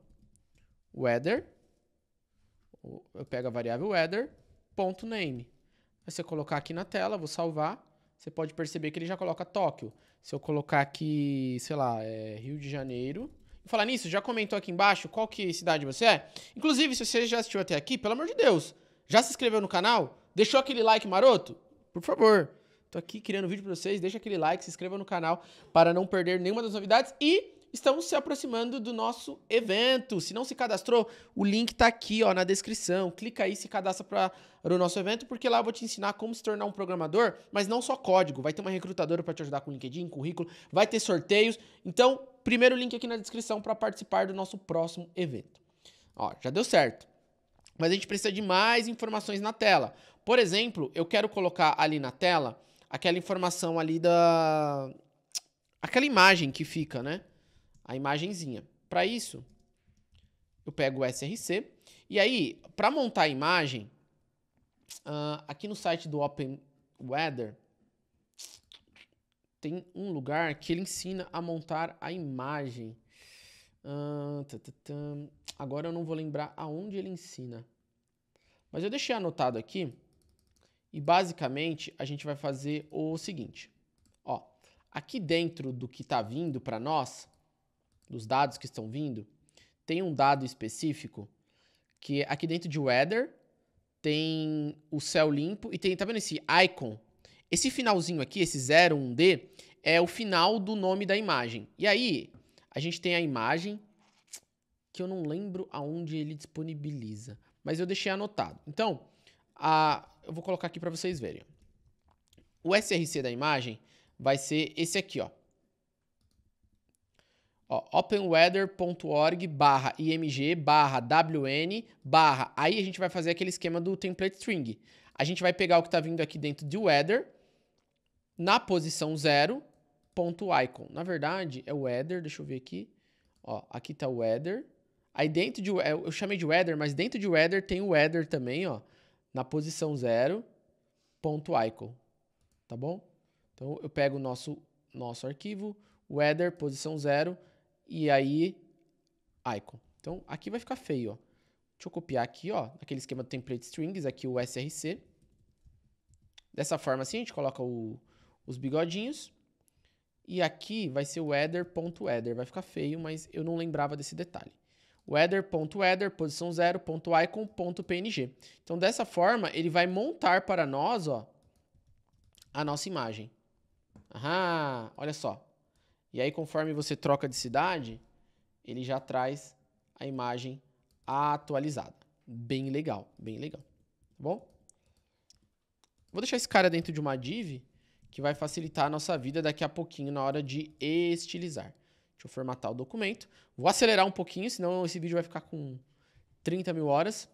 A: Weather. Eu pego a variável weather, ponto name. Aí você colocar aqui na tela, vou salvar. Você pode perceber que ele já coloca Tóquio. Se eu colocar aqui, sei lá, é Rio de Janeiro... Falar nisso, já comentou aqui embaixo qual que cidade você é? Inclusive, se você já assistiu até aqui, pelo amor de Deus, já se inscreveu no canal? Deixou aquele like maroto? Por favor. Tô aqui criando vídeo para vocês, deixa aquele like, se inscreva no canal para não perder nenhuma das novidades e estamos se aproximando do nosso evento. Se não se cadastrou, o link tá aqui, ó, na descrição. Clica aí, se cadastra para o nosso evento, porque lá eu vou te ensinar como se tornar um programador, mas não só código. Vai ter uma recrutadora para te ajudar com LinkedIn, currículo, vai ter sorteios. Então, primeiro link aqui na descrição para participar do nosso próximo evento. Ó, já deu certo. Mas a gente precisa de mais informações na tela. Por exemplo, eu quero colocar ali na tela aquela informação ali da. aquela imagem que fica, né? A imagenzinha. Para isso, eu pego o SRC. E aí, para montar a imagem, uh, aqui no site do Open Weather, tem um lugar que ele ensina a montar a imagem. Uh, ah, tã, tá, tã, tá, tã. Tá. Agora eu não vou lembrar aonde ele ensina. Mas eu deixei anotado aqui. E basicamente a gente vai fazer o seguinte, ó, aqui dentro do que está vindo para nós, dos dados que estão vindo, tem um dado específico que é aqui dentro de weather tem o céu limpo e tem, tá vendo esse icon? Esse finalzinho aqui, esse 01D, é o final do nome da imagem. E aí, a gente tem a imagem que eu não lembro aonde ele disponibiliza, mas eu deixei anotado. Então, a, eu vou colocar aqui para vocês verem. O SRC da imagem vai ser esse aqui, ó. ó openweather.org barra img barra wn barra. Aí a gente vai fazer aquele esquema do template string. A gente vai pegar o que está vindo aqui dentro de weather na posição zero ponto icon. Na verdade, é o weather, deixa eu ver aqui. Ó, aqui está o weather. Aí dentro de é, eu chamei de weather, mas dentro de weather tem o weather também, ó na posição 0.icon, ponto icon, tá bom? Então eu pego o nosso, nosso arquivo, weather, posição 0, e aí icon. Então aqui vai ficar feio, ó. Deixa eu copiar aqui, ó, aquele esquema do template strings, aqui o src. Dessa forma assim, a gente coloca o, os bigodinhos. E aqui vai ser o header.header, vai ficar feio, mas eu não lembrava desse detalhe weather.weather, posição 0.icon.png. ponto icon, ponto png. Então, dessa forma, ele vai montar para nós, ó, a nossa imagem. Aham, olha só. E aí, conforme você troca de cidade, ele já traz a imagem atualizada. Bem legal, bem legal. Tá bom? Vou deixar esse cara dentro de uma div que vai facilitar a nossa vida daqui a pouquinho na hora de estilizar. Deixa eu formatar o documento. Vou acelerar um pouquinho, senão esse vídeo vai ficar com 30 mil horas.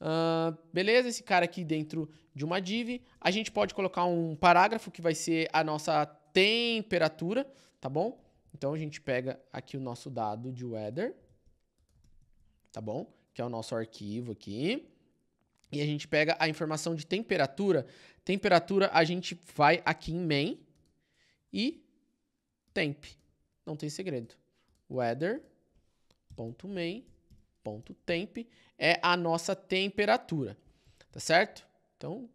A: Uh, beleza, esse cara aqui dentro de uma div. A gente pode colocar um parágrafo que vai ser a nossa temperatura, tá bom? Então a gente pega aqui o nosso dado de weather, tá bom? Que é o nosso arquivo aqui. E a gente pega a informação de temperatura. Temperatura a gente vai aqui em main e temp não tem segredo. Weather.main.temp é a nossa temperatura, tá certo? Então,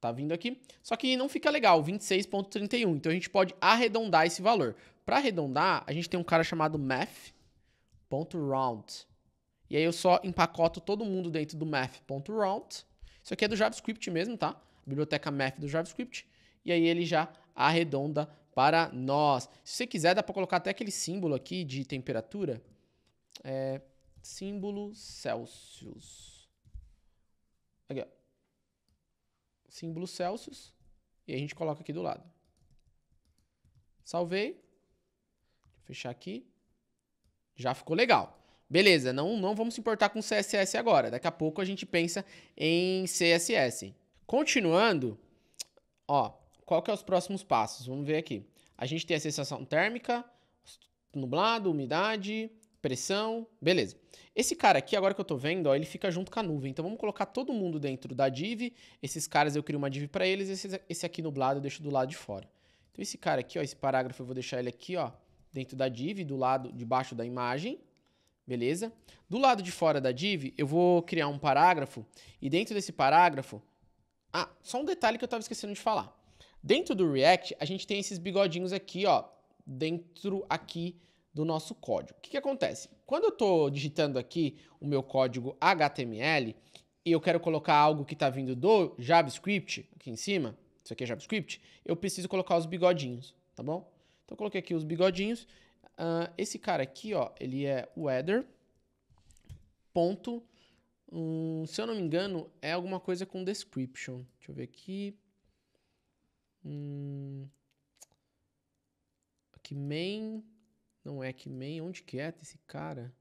A: tá vindo aqui. Só que não fica legal, 26.31. Então, a gente pode arredondar esse valor. Para arredondar, a gente tem um cara chamado math.round. E aí eu só empacoto todo mundo dentro do math.round. Isso aqui é do JavaScript mesmo, tá? biblioteca math do JavaScript. E aí ele já arredonda para nós. Se você quiser, dá para colocar até aquele símbolo aqui de temperatura. É, símbolo Celsius. Aqui, ó. Símbolo Celsius. E a gente coloca aqui do lado. Salvei. Fechar aqui. Já ficou legal. Beleza, não, não vamos se importar com CSS agora. Daqui a pouco a gente pensa em CSS. Continuando, ó, qual que é os próximos passos? Vamos ver aqui. A gente tem a sensação térmica, nublado, umidade, pressão, beleza. Esse cara aqui, agora que eu tô vendo, ó, ele fica junto com a nuvem. Então vamos colocar todo mundo dentro da div. Esses caras eu crio uma div para eles, esse, esse aqui nublado eu deixo do lado de fora. Então esse cara aqui, ó, esse parágrafo eu vou deixar ele aqui, ó, dentro da div, do lado de baixo da imagem, beleza? Do lado de fora da div, eu vou criar um parágrafo e dentro desse parágrafo... Ah, só um detalhe que eu estava esquecendo de falar. Dentro do React, a gente tem esses bigodinhos aqui, ó, dentro aqui do nosso código. O que, que acontece? Quando eu estou digitando aqui o meu código HTML e eu quero colocar algo que está vindo do JavaScript, aqui em cima, isso aqui é JavaScript, eu preciso colocar os bigodinhos, tá bom? Então, coloquei aqui os bigodinhos. Uh, esse cara aqui, ó, ele é weather. Ponto. se eu não me engano, é alguma coisa com description. Deixa eu ver aqui. Hum, aqui, main. Não é que main. Onde que é esse cara?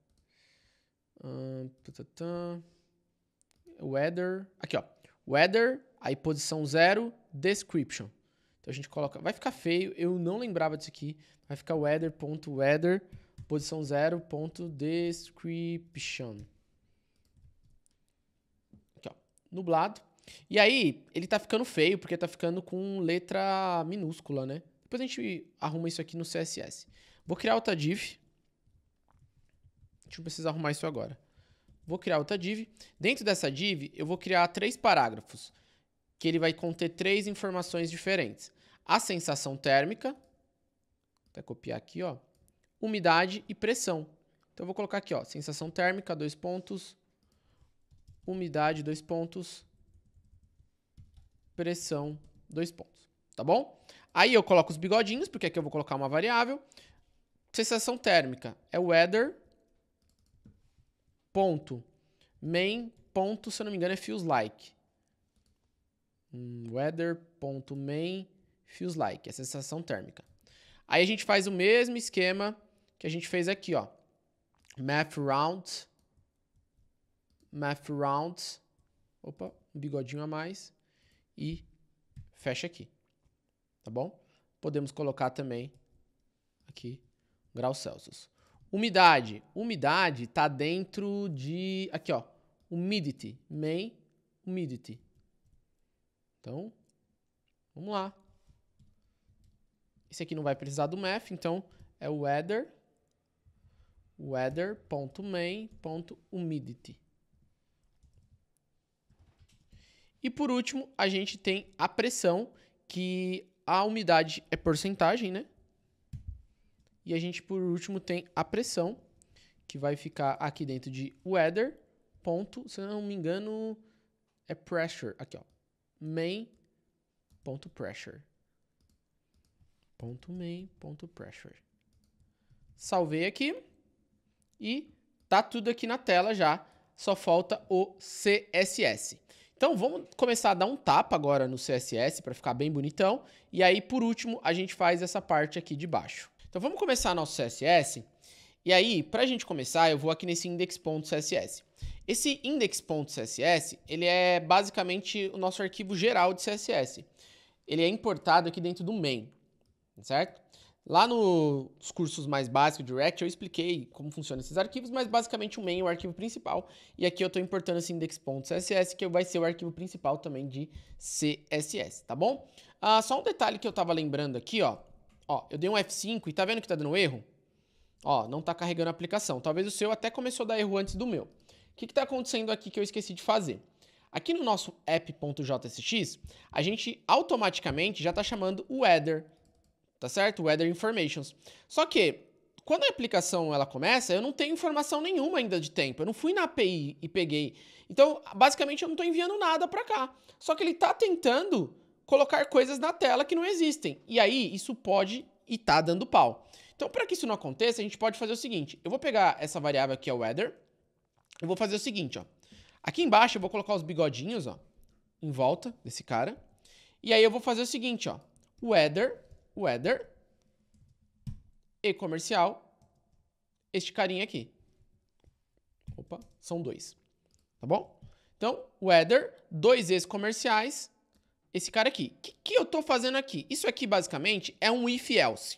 A: Hum, weather. Aqui, ó. Weather, aí posição 0, description. Então a gente coloca. Vai ficar feio, eu não lembrava disso aqui. Vai ficar weather.weather, .weather, posição description Aqui, ó. Nublado. E aí, ele tá ficando feio, porque tá ficando com letra minúscula, né? Depois a gente arruma isso aqui no CSS. Vou criar outra div. A gente não precisa arrumar isso agora. Vou criar outra div. Dentro dessa div, eu vou criar três parágrafos, que ele vai conter três informações diferentes. A sensação térmica, vou até copiar aqui, ó. Umidade e pressão. Então, eu vou colocar aqui, ó, sensação térmica, dois pontos, umidade, dois pontos, pressão, dois pontos, tá bom? Aí eu coloco os bigodinhos, porque aqui eu vou colocar uma variável. Sensação térmica é weather ponto main ponto, se eu não me engano, é feels like. Hum, weather ponto main feels like, é sensação térmica. Aí a gente faz o mesmo esquema que a gente fez aqui, ó. Math round math round opa, um bigodinho a mais e fecha aqui, tá bom? Podemos colocar também aqui graus Celsius. Umidade, umidade tá dentro de aqui ó, humidity, main humidity. Então, vamos lá. Esse aqui não vai precisar do math, então é o weather weather.main.humidity. E por último, a gente tem a pressão, que a umidade é porcentagem, né? E a gente, por último, tem a pressão, que vai ficar aqui dentro de weather, ponto, se não me engano, é pressure, aqui, ó, main, ponto pressure. Ponto main, ponto pressure. Salvei aqui e tá tudo aqui na tela já, só falta o CSS. Então vamos começar a dar um tapa agora no CSS para ficar bem bonitão. E aí, por último, a gente faz essa parte aqui de baixo. Então vamos começar nosso CSS. E aí, para a gente começar, eu vou aqui nesse index.css. Esse index.css, ele é basicamente o nosso arquivo geral de CSS. Ele é importado aqui dentro do main, certo? Lá nos cursos mais básicos de React, eu expliquei como funcionam esses arquivos, mas basicamente o main é o arquivo principal, e aqui eu estou importando esse assim, index.css, que vai ser o arquivo principal também de CSS, tá bom? Ah, só um detalhe que eu estava lembrando aqui, ó. ó, eu dei um F5 e tá vendo que está dando erro? Ó, não está carregando a aplicação, talvez o seu até começou a dar erro antes do meu. O que está acontecendo aqui que eu esqueci de fazer? Aqui no nosso app.jsx, a gente automaticamente já está chamando o header, tá certo? Weather Informations. Só que quando a aplicação ela começa, eu não tenho informação nenhuma ainda de tempo. Eu não fui na API e peguei. Então, basicamente, eu não estou enviando nada para cá. Só que ele está tentando colocar coisas na tela que não existem. E aí, isso pode e está dando pau. Então, para que isso não aconteça, a gente pode fazer o seguinte. Eu vou pegar essa variável aqui, é o weather. Eu vou fazer o seguinte, ó. Aqui embaixo eu vou colocar os bigodinhos, ó, em volta desse cara. E aí eu vou fazer o seguinte, ó. Weather weather e comercial, este carinha aqui. Opa, são dois. Tá bom? Então, weather, dois ex comerciais, esse cara aqui. O que, que, eu tô fazendo aqui? Isso aqui, basicamente, é um if else.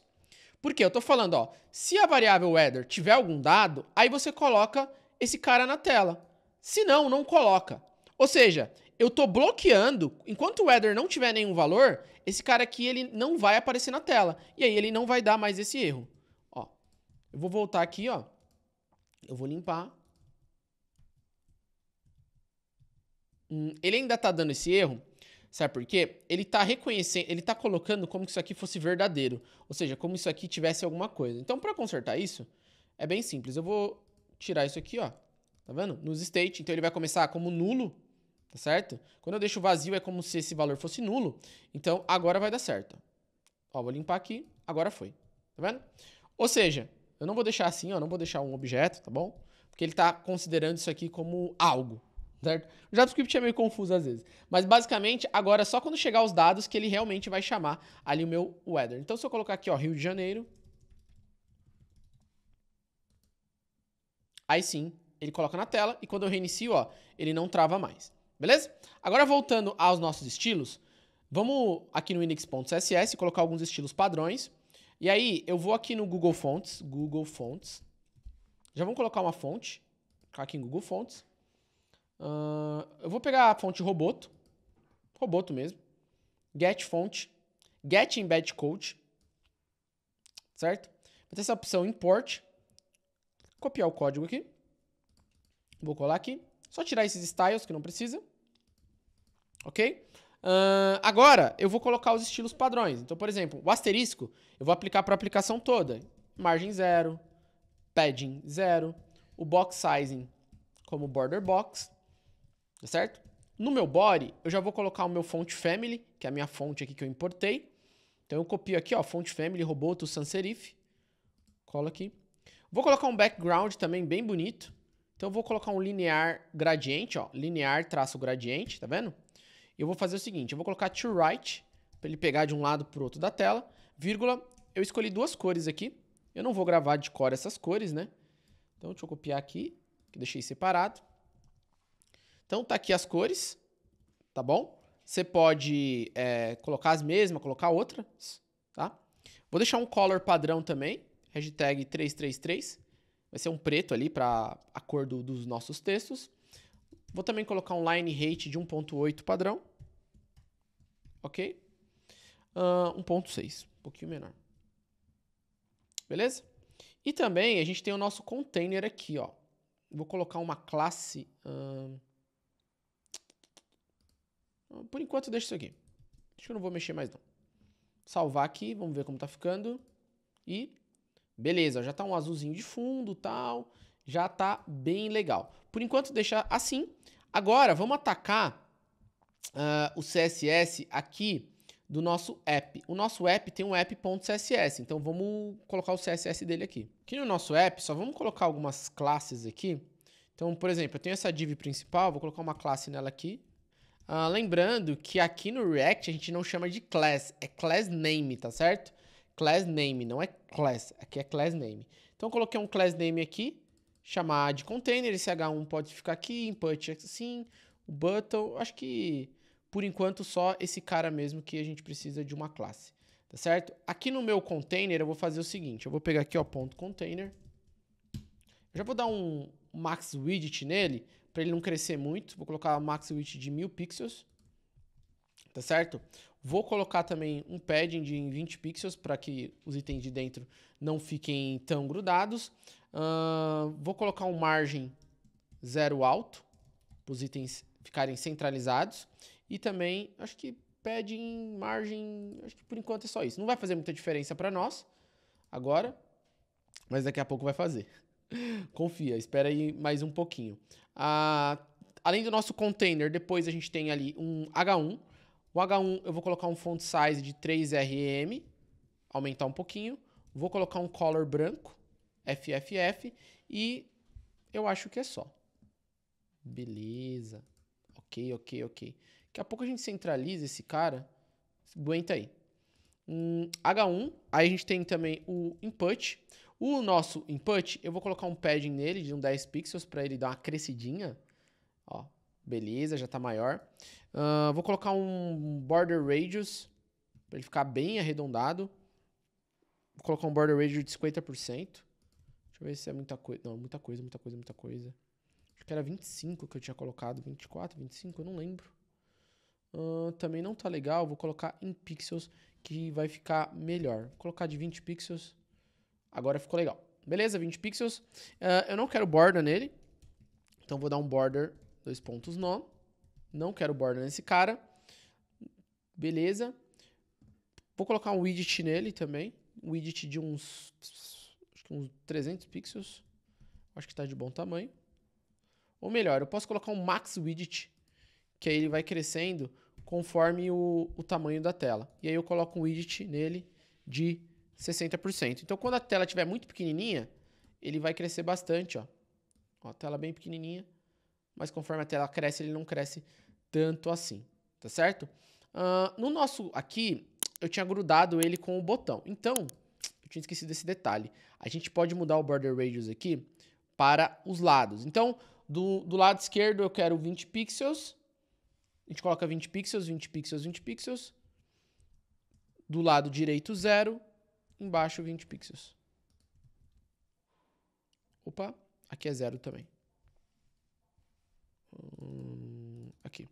A: Porque eu tô falando, ó, se a variável weather tiver algum dado, aí você coloca esse cara na tela. Se não, não coloca. Ou seja, eu tô bloqueando, enquanto o header não tiver nenhum valor, esse cara aqui ele não vai aparecer na tela. E aí ele não vai dar mais esse erro. Ó, eu vou voltar aqui, ó. Eu vou limpar. Hum, ele ainda tá dando esse erro, sabe por quê? Ele tá reconhecendo, ele tá colocando como que isso aqui fosse verdadeiro, ou seja, como isso aqui tivesse alguma coisa. Então, para consertar isso, é bem simples. Eu vou tirar isso aqui, ó. Tá vendo? Nos state, então ele vai começar como nulo, tá certo? Quando eu deixo vazio é como se esse valor fosse nulo, então agora vai dar certo. Ó, vou limpar aqui, agora foi, tá vendo? Ou seja, eu não vou deixar assim, ó, não vou deixar um objeto, tá bom? Porque ele está considerando isso aqui como algo, certo? O JavaScript é meio confuso às vezes. Mas basicamente, agora é só quando chegar os dados que ele realmente vai chamar ali o meu weather. Então se eu colocar aqui, ó, Rio de Janeiro, aí sim, ele coloca na tela e quando eu reinicio, ó, ele não trava mais. Beleza? Agora voltando aos nossos estilos, vamos aqui no index.css colocar alguns estilos padrões. E aí eu vou aqui no Google Fonts, Google Fonts. Já vamos colocar uma fonte, colocar aqui em Google Fonts. Uh, ah, eu vou pegar a fonte Roboto, Roboto mesmo. Get Font, Get Embed Code, certo? Vou ter essa opção Import, copiar o código aqui, vou colar aqui. Só tirar esses styles que não precisa. Ok? Uh, agora, eu vou colocar os estilos padrões. Então, por exemplo, o asterisco, eu vou aplicar para a aplicação toda. Margem 0, padding 0, o box sizing como border box, tá certo? No meu body, eu já vou colocar o meu font family, que é a minha fonte aqui que eu importei. Então, eu copio aqui, ó, font family, roboto, sans serif. colo aqui. Vou colocar um background também bem bonito. Então eu vou colocar um linear gradiente, ó, linear traço gradiente, tá vendo? Eu vou fazer o seguinte, eu vou colocar to right, para ele pegar de um lado para o outro da tela, vírgula, eu escolhi duas cores aqui, eu não vou gravar de cor essas cores, né? Então deixa eu copiar aqui, que deixei separado. Então tá aqui as cores, tá bom? Você pode é, colocar as mesmas, colocar outras, tá? Vou deixar um color padrão também, hashtag 333, vai ser um preto ali para a cor do, dos nossos textos. Vou também colocar um line rate de 1.8 padrão. Ok? Uh, ah, 1.6, um pouquinho menor. Beleza? E também a gente tem o nosso container aqui, ó. Vou colocar uma classe... Uh... Por enquanto deixa isso aqui. Acho que eu não vou mexer mais não. Salvar aqui, vamos ver como tá ficando. E Beleza, já tá um azulzinho de fundo tal. Já tá bem legal. Por enquanto, deixar assim. Agora, vamos atacar uh, o CSS aqui do nosso app. O nosso app tem um app.css, então vamos colocar o CSS dele aqui. Aqui no nosso app, só vamos colocar algumas classes aqui. Então, por exemplo, eu tenho essa div principal, vou colocar uma classe nela aqui. Ah, lembrando que aqui no React a gente não chama de class, é class name, tá certo? class name, não é class, aqui é class name. Então eu coloquei um class name aqui, chamar de container, esse H1 pode ficar aqui, input assim, o button, acho que por enquanto só esse cara mesmo que a gente precisa de uma classe, tá certo? Aqui no meu container eu vou fazer o seguinte, eu vou pegar aqui ó, ponto container, eu já vou dar um max widget nele, para ele não crescer muito, vou colocar max widget de 1000 pixels, tá certo? Vou colocar também um padding de 20 pixels para que os itens de dentro não fiquem tão grudados. Uh, vou colocar um margem zero alto para os itens ficarem centralizados. E também, acho que padding, margem, acho que por enquanto é só isso. Não vai fazer muita diferença para nós agora, mas daqui a pouco vai fazer. Confia, espera aí mais um pouquinho. Ah, além do nosso container, depois a gente tem ali um H1, o H1 eu vou colocar um font size de 3RM, aumentar um pouquinho. Vou colocar um color branco, FFF, e eu acho que é só. Beleza. Ok, ok, ok. Daqui a pouco a gente centraliza esse cara. Aguenta aí. Hum, H1, aí a gente tem também o input. O nosso input, eu vou colocar um padding nele de um 10 pixels para ele dar uma crescidinha. Ó, Beleza, já está maior. Uh, vou colocar um border radius para ele ficar bem arredondado. Vou colocar um border radius de 50%. Deixa eu ver se é muita coisa. Não, muita coisa, muita coisa, muita coisa. Acho que era 25 que eu tinha colocado. 24, 25, eu não lembro. Uh, também não tá legal. Vou colocar em pixels que vai ficar melhor. Vou colocar de 20 pixels. Agora ficou legal. Beleza, 20 pixels. Uh, eu não quero border nele. Então vou dar um border Dois pontos no. Não quero borda nesse cara. Beleza. Vou colocar um widget nele também. Um widget de uns, acho que uns 300 pixels. Acho que está de bom tamanho. Ou melhor, eu posso colocar um max widget, que aí ele vai crescendo conforme o, o tamanho da tela. E aí eu coloco um widget nele de 60%. Então quando a tela estiver muito pequenininha, ele vai crescer bastante. Ó. ó, tela bem pequenininha mas conforme a tela cresce, ele não cresce tanto assim, tá certo? Uh, no nosso aqui, eu tinha grudado ele com o botão. Então, eu tinha esquecido esse detalhe. A gente pode mudar o border radius aqui para os lados. Então, do, do lado esquerdo eu quero 20 pixels. A gente coloca 20 pixels, 20 pixels, 20 pixels. Do lado direito, zero. Embaixo, 20 pixels. Opa, aqui é zero também. Hum, aqui.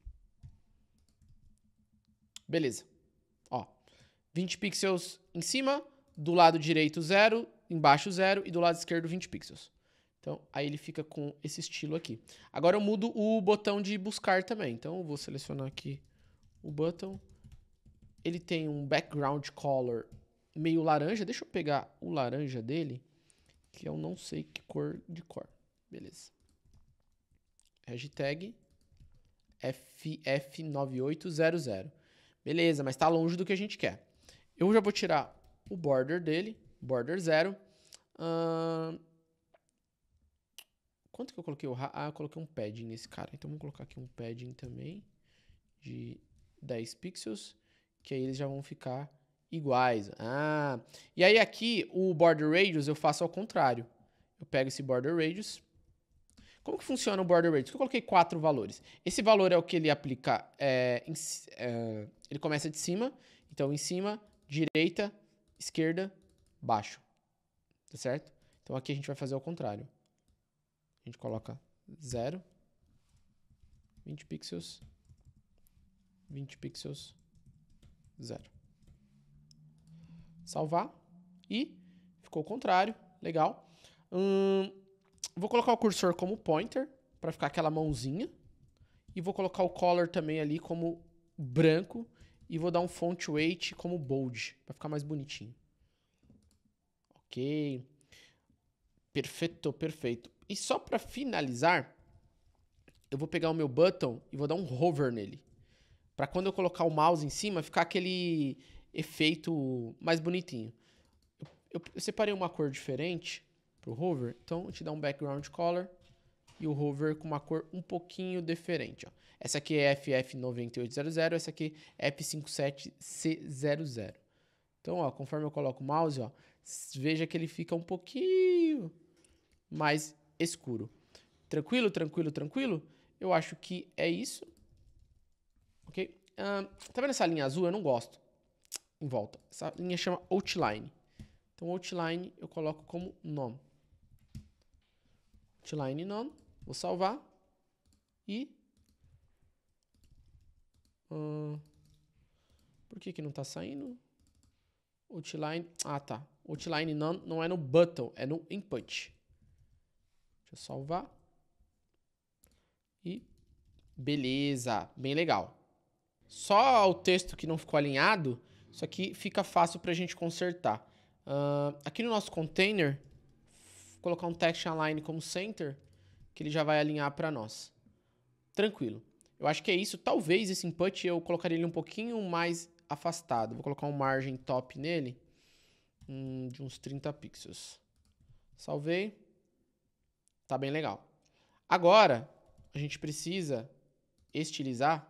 A: Beleza. Ó, 20 pixels em cima, do lado direito 0, embaixo 0 e do lado esquerdo 20 pixels. Então, aí ele fica com esse estilo aqui. Agora eu mudo o botão de buscar também. Então, eu vou selecionar aqui o button. Ele tem um background color meio laranja. Deixa eu pegar o laranja dele, que eu não sei que cor de cor. Beleza hashtag FF9800. Beleza, mas está longe do que a gente quer. Eu já vou tirar o border dele, border 0. quanto que eu coloquei? Ah, eu coloquei um padding nesse cara. Então vamos colocar aqui um padding também de 10 pixels, que aí eles já vão ficar iguais. Ah, e aí aqui o border radius eu faço ao contrário. Eu pego esse border radius como que funciona o border rate? Eu coloquei quatro valores. Esse valor é o que ele aplica. É, em, é, ele começa de cima. Então, em cima, direita, esquerda, baixo. Tá certo? Então, aqui a gente vai fazer o contrário. A gente coloca 0, 20 pixels, 20 pixels, 0. Salvar. E ficou o contrário. Legal. Hum, vou colocar o cursor como pointer, para ficar aquela mãozinha. E vou colocar o color também ali como branco. E vou dar um font weight como bold, para ficar mais bonitinho. Ok. Perfeito, perfeito. E só para finalizar, eu vou pegar o meu button e vou dar um hover nele. Para quando eu colocar o mouse em cima, ficar aquele efeito mais bonitinho. Eu, eu, eu separei uma cor diferente para o hover. Então, te dá um background color e o hover com uma cor um pouquinho diferente. Ó. Essa aqui é FF9800, essa aqui é F57C00. Então, ó, conforme eu coloco o mouse, ó, veja que ele fica um pouquinho mais escuro. Tranquilo, tranquilo, tranquilo? Eu acho que é isso. Ok? Uh, tá vendo essa linha azul? Eu não gosto. Em volta. Essa linha chama Outline. Então, Outline eu coloco como nome. Outline none. Vou salvar. E... por que que não tá saindo? Outline... Ah, tá. Outline none não é no button, é no input. Deixa eu salvar. E... Beleza. Bem legal. Só o texto que não ficou alinhado, isso aqui fica fácil para a gente consertar. Uh, aqui no nosso container, colocar um text align como center, que ele já vai alinhar para nós. Tranquilo. Eu acho que é isso. Talvez esse input eu colocaria ele um pouquinho mais afastado. Vou colocar um margem top nele hum, de uns 30 pixels. Salvei. Tá bem legal. Agora, a gente precisa estilizar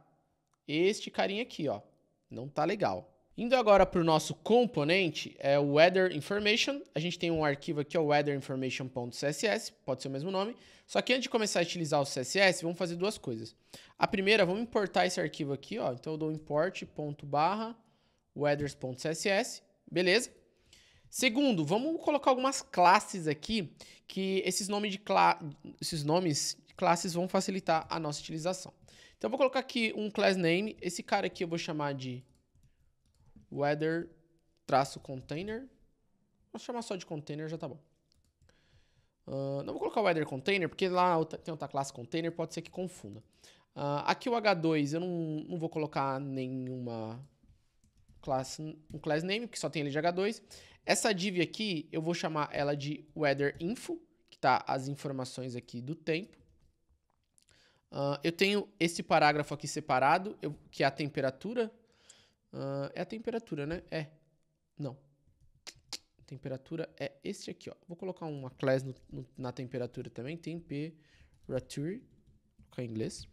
A: este carinha aqui, ó. Não tá legal. Indo agora para o nosso componente, é o Weather Information. A gente tem um arquivo aqui, é o weatherinformation.css, pode ser o mesmo nome. Só que antes de começar a utilizar o CSS, vamos fazer duas coisas. A primeira, vamos importar esse arquivo aqui, ó. Então eu dou import ponto barra weathers.css, beleza? Segundo, vamos colocar algumas classes aqui, que esses nomes de cla esses nomes de classes vão facilitar a nossa utilização. Então eu vou colocar aqui um class name, esse cara aqui eu vou chamar de weather traço container. Vou chamar só de container, já tá bom. Uh, não vou colocar o weather container, porque lá tem outra classe container, pode ser que confunda. Uh, aqui o H2 eu não, não vou colocar nenhuma classe, um class name, porque só tem ele de H2. Essa div aqui eu vou chamar ela de weather info, que tá as informações aqui do tempo. Uh, eu tenho esse parágrafo aqui separado, eu, que é a temperatura Uh, é a temperatura, né? É. Não. A temperatura é este aqui, ó. Vou colocar uma class no, no, na temperatura também. Temperature. Vou colocar em inglês.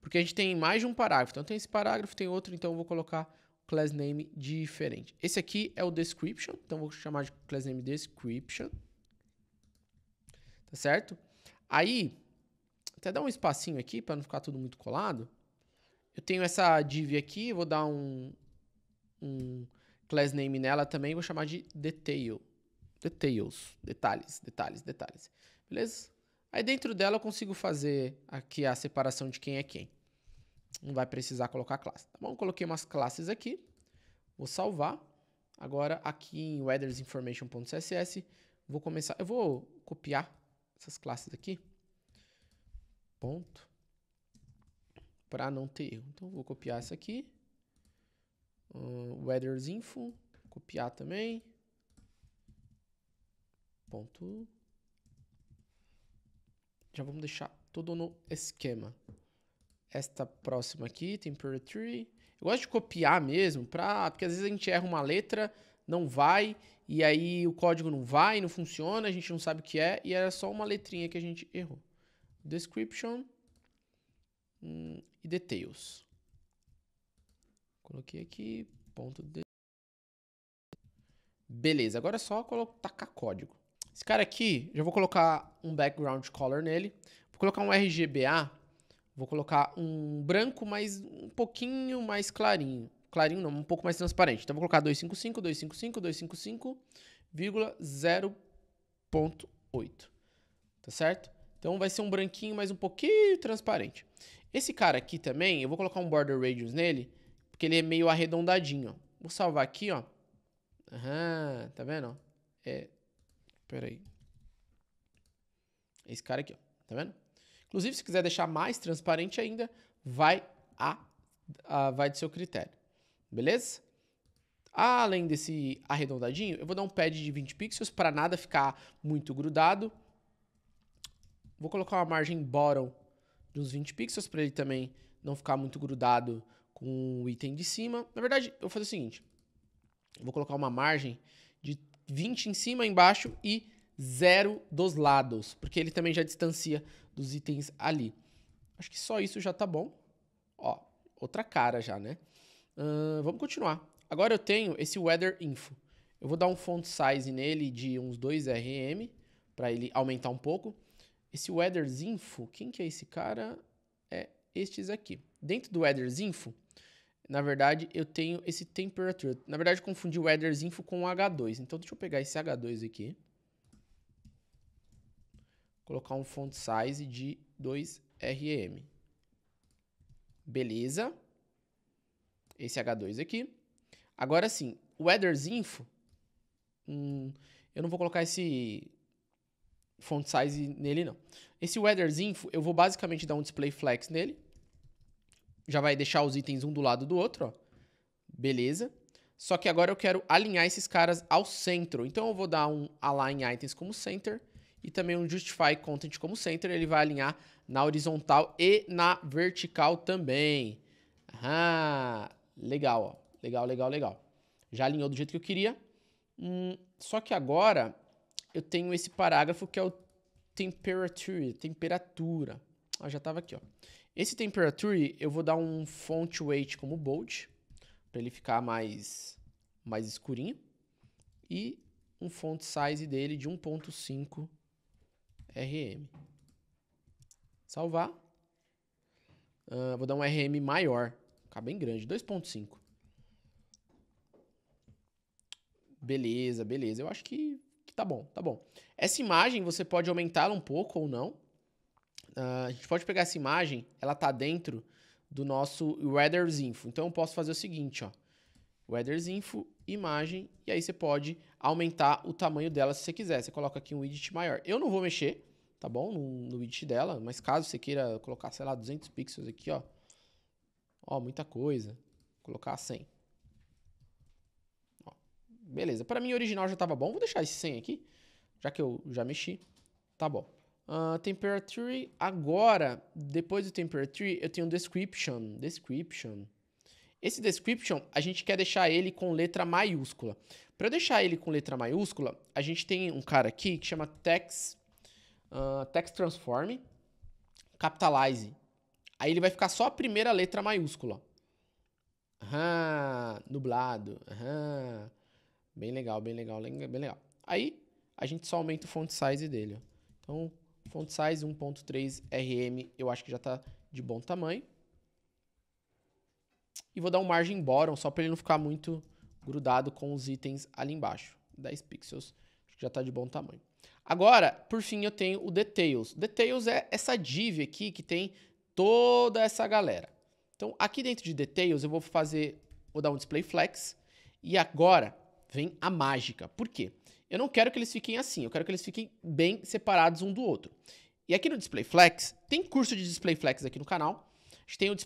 A: Porque a gente tem mais de um parágrafo. Então tem esse parágrafo, tem outro. Então eu vou colocar class name diferente. Esse aqui é o description. Então vou chamar de class name description. Tá certo? Aí, até dar um espacinho aqui para não ficar tudo muito colado. Eu tenho essa div aqui, vou dar um, um class name nela também, vou chamar de detail. Details, detalhes, detalhes, detalhes. Beleza? Aí dentro dela eu consigo fazer aqui a separação de quem é quem. Não vai precisar colocar classe. Tá bom? Coloquei umas classes aqui. Vou salvar. Agora aqui em weathersinformation.css vou começar. Eu vou copiar essas classes aqui. Ponto para não ter erro. Então, vou copiar essa aqui. Uh, weathers info, copiar também. Ponto. Já vamos deixar tudo no esquema. Esta próxima aqui, temperature. Eu gosto de copiar mesmo, pra, porque às vezes a gente erra uma letra, não vai, e aí o código não vai, não funciona, a gente não sabe o que é, e era só uma letrinha que a gente errou. Description. Hum, e details. Coloquei aqui ponto de... Beleza, agora é só colocar, tacar código. Esse cara aqui, já vou colocar um background color nele. Vou colocar um RGBA. Vou colocar um branco, mas um pouquinho mais clarinho. Clarinho não, um pouco mais transparente. Então vou colocar 255, 255, 255, 0.8. Tá certo? Então vai ser um branquinho, mas um pouquinho transparente. Esse cara aqui também, eu vou colocar um border radius nele, porque ele é meio arredondadinho. Vou salvar aqui, ó. Aham, tá vendo? É, peraí. Esse cara aqui, ó. Tá vendo? Inclusive, se quiser deixar mais transparente ainda, vai a, a vai do seu critério. Beleza? Além desse arredondadinho, eu vou dar um pad de 20 pixels para nada ficar muito grudado. Vou colocar uma margem bottom de uns 20 pixels para ele também não ficar muito grudado com o item de cima. Na verdade, eu vou fazer o seguinte. Vou colocar uma margem de 20 em cima, embaixo e 0 dos lados, porque ele também já distancia dos itens ali. Acho que só isso já tá bom. Ó, outra cara já, né? Uh, vamos continuar. Agora eu tenho esse Weather Info. Eu vou dar um font size nele de uns 2 RM para ele aumentar um pouco. Esse Weathers Info, quem que é esse cara? É estes aqui. Dentro do Weathers Info, na verdade, eu tenho esse temperature. Na verdade, eu confundi o Weathers Info com o H2. Então, deixa eu pegar esse H2 aqui. Colocar um font size de 2RM. Beleza. Esse H2 aqui. Agora sim, Weathers Info... Hum, eu não vou colocar esse font size nele, não. Esse Weathers Info, eu vou basicamente dar um display flex nele. Já vai deixar os itens um do lado do outro, ó. Beleza. Só que agora eu quero alinhar esses caras ao centro. Então eu vou dar um align items como center e também um justify content como center. Ele vai alinhar na horizontal e na vertical também. Ah, legal, ó. Legal, legal, legal. Já alinhou do jeito que eu queria. Hum, só que agora eu tenho esse parágrafo que é o temperature, temperatura. Ah, já estava aqui, ó. Esse temperature eu vou dar um font weight como bold, para ele ficar mais, mais escurinho. E um font size dele de 1.5 RM. Salvar. Uh, vou dar um RM maior, ficar bem grande, 2.5. Beleza, beleza. Eu acho que Tá bom, tá bom. Essa imagem você pode aumentá-la um pouco ou não. Uh, a gente pode pegar essa imagem, ela tá dentro do nosso Weathers Info. Então eu posso fazer o seguinte, ó. Weathers Info, imagem, e aí você pode aumentar o tamanho dela se você quiser. Você coloca aqui um widget maior. Eu não vou mexer, tá bom, no, no widget dela, mas caso você queira colocar, sei lá, 200 pixels aqui, ó. Ó, muita coisa. Vou colocar 100. Beleza. Para mim, original já tava bom. Vou deixar esse 100 aqui, já que eu já mexi. Tá bom. Uh, temperature. Agora, depois do temperature, eu tenho description. Description. Esse description, a gente quer deixar ele com letra maiúscula. Para eu deixar ele com letra maiúscula, a gente tem um cara aqui que chama text, uh, ah, text transform capitalize. Aí ele vai ficar só a primeira letra maiúscula. Aham, nublado. Aham. Bem legal, bem legal, bem legal. Aí, a gente só aumenta o font size dele. Então, font size 1.3 RM, eu acho que já está de bom tamanho. E vou dar um margem bottom, só para ele não ficar muito grudado com os itens ali embaixo. 10 pixels, acho que já está de bom tamanho. Agora, por fim, eu tenho o details. Details é essa div aqui que tem toda essa galera. Então, aqui dentro de details, eu vou fazer, vou dar um display flex. E agora, vem a mágica. Por quê? Eu não quero que eles fiquem assim, eu quero que eles fiquem bem separados um do outro. E aqui no Display Flex, tem curso de Display Flex aqui no canal. A gente tem o,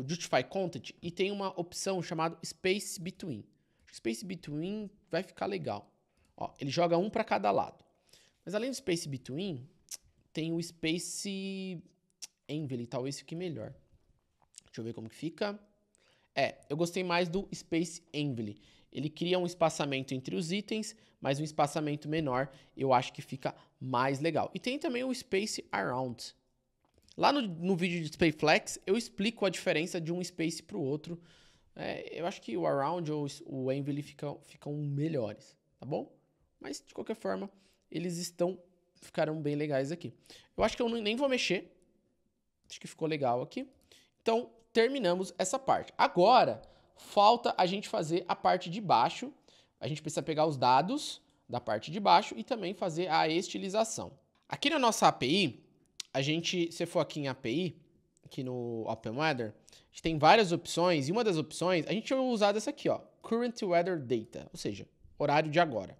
A: o Justify Content e tem uma opção chamada Space Between. Space Between vai ficar legal. Ó, ele joga um para cada lado. Mas além do Space Between, tem o Space Envy, talvez fique melhor. Deixa eu ver como que fica. É, eu gostei mais do Space Envy. Ele cria um espaçamento entre os itens, mas um espaçamento menor eu acho que fica mais legal. E tem também o Space Around. Lá no, no vídeo de space Flex eu explico a diferença de um space para o outro. É, eu acho que o Around ou o Envy ficam, ficam melhores, tá bom? Mas de qualquer forma, eles estão ficaram bem legais aqui. Eu acho que eu nem vou mexer. Acho que ficou legal aqui. Então, terminamos essa parte. Agora, falta a gente fazer a parte de baixo. A gente precisa pegar os dados da parte de baixo e também fazer a estilização. Aqui na nossa API, a gente, se for aqui em API, aqui no Open Weather, a gente tem várias opções e uma das opções, a gente vai usar dessa aqui, ó, Current Weather Data, ou seja, horário de agora.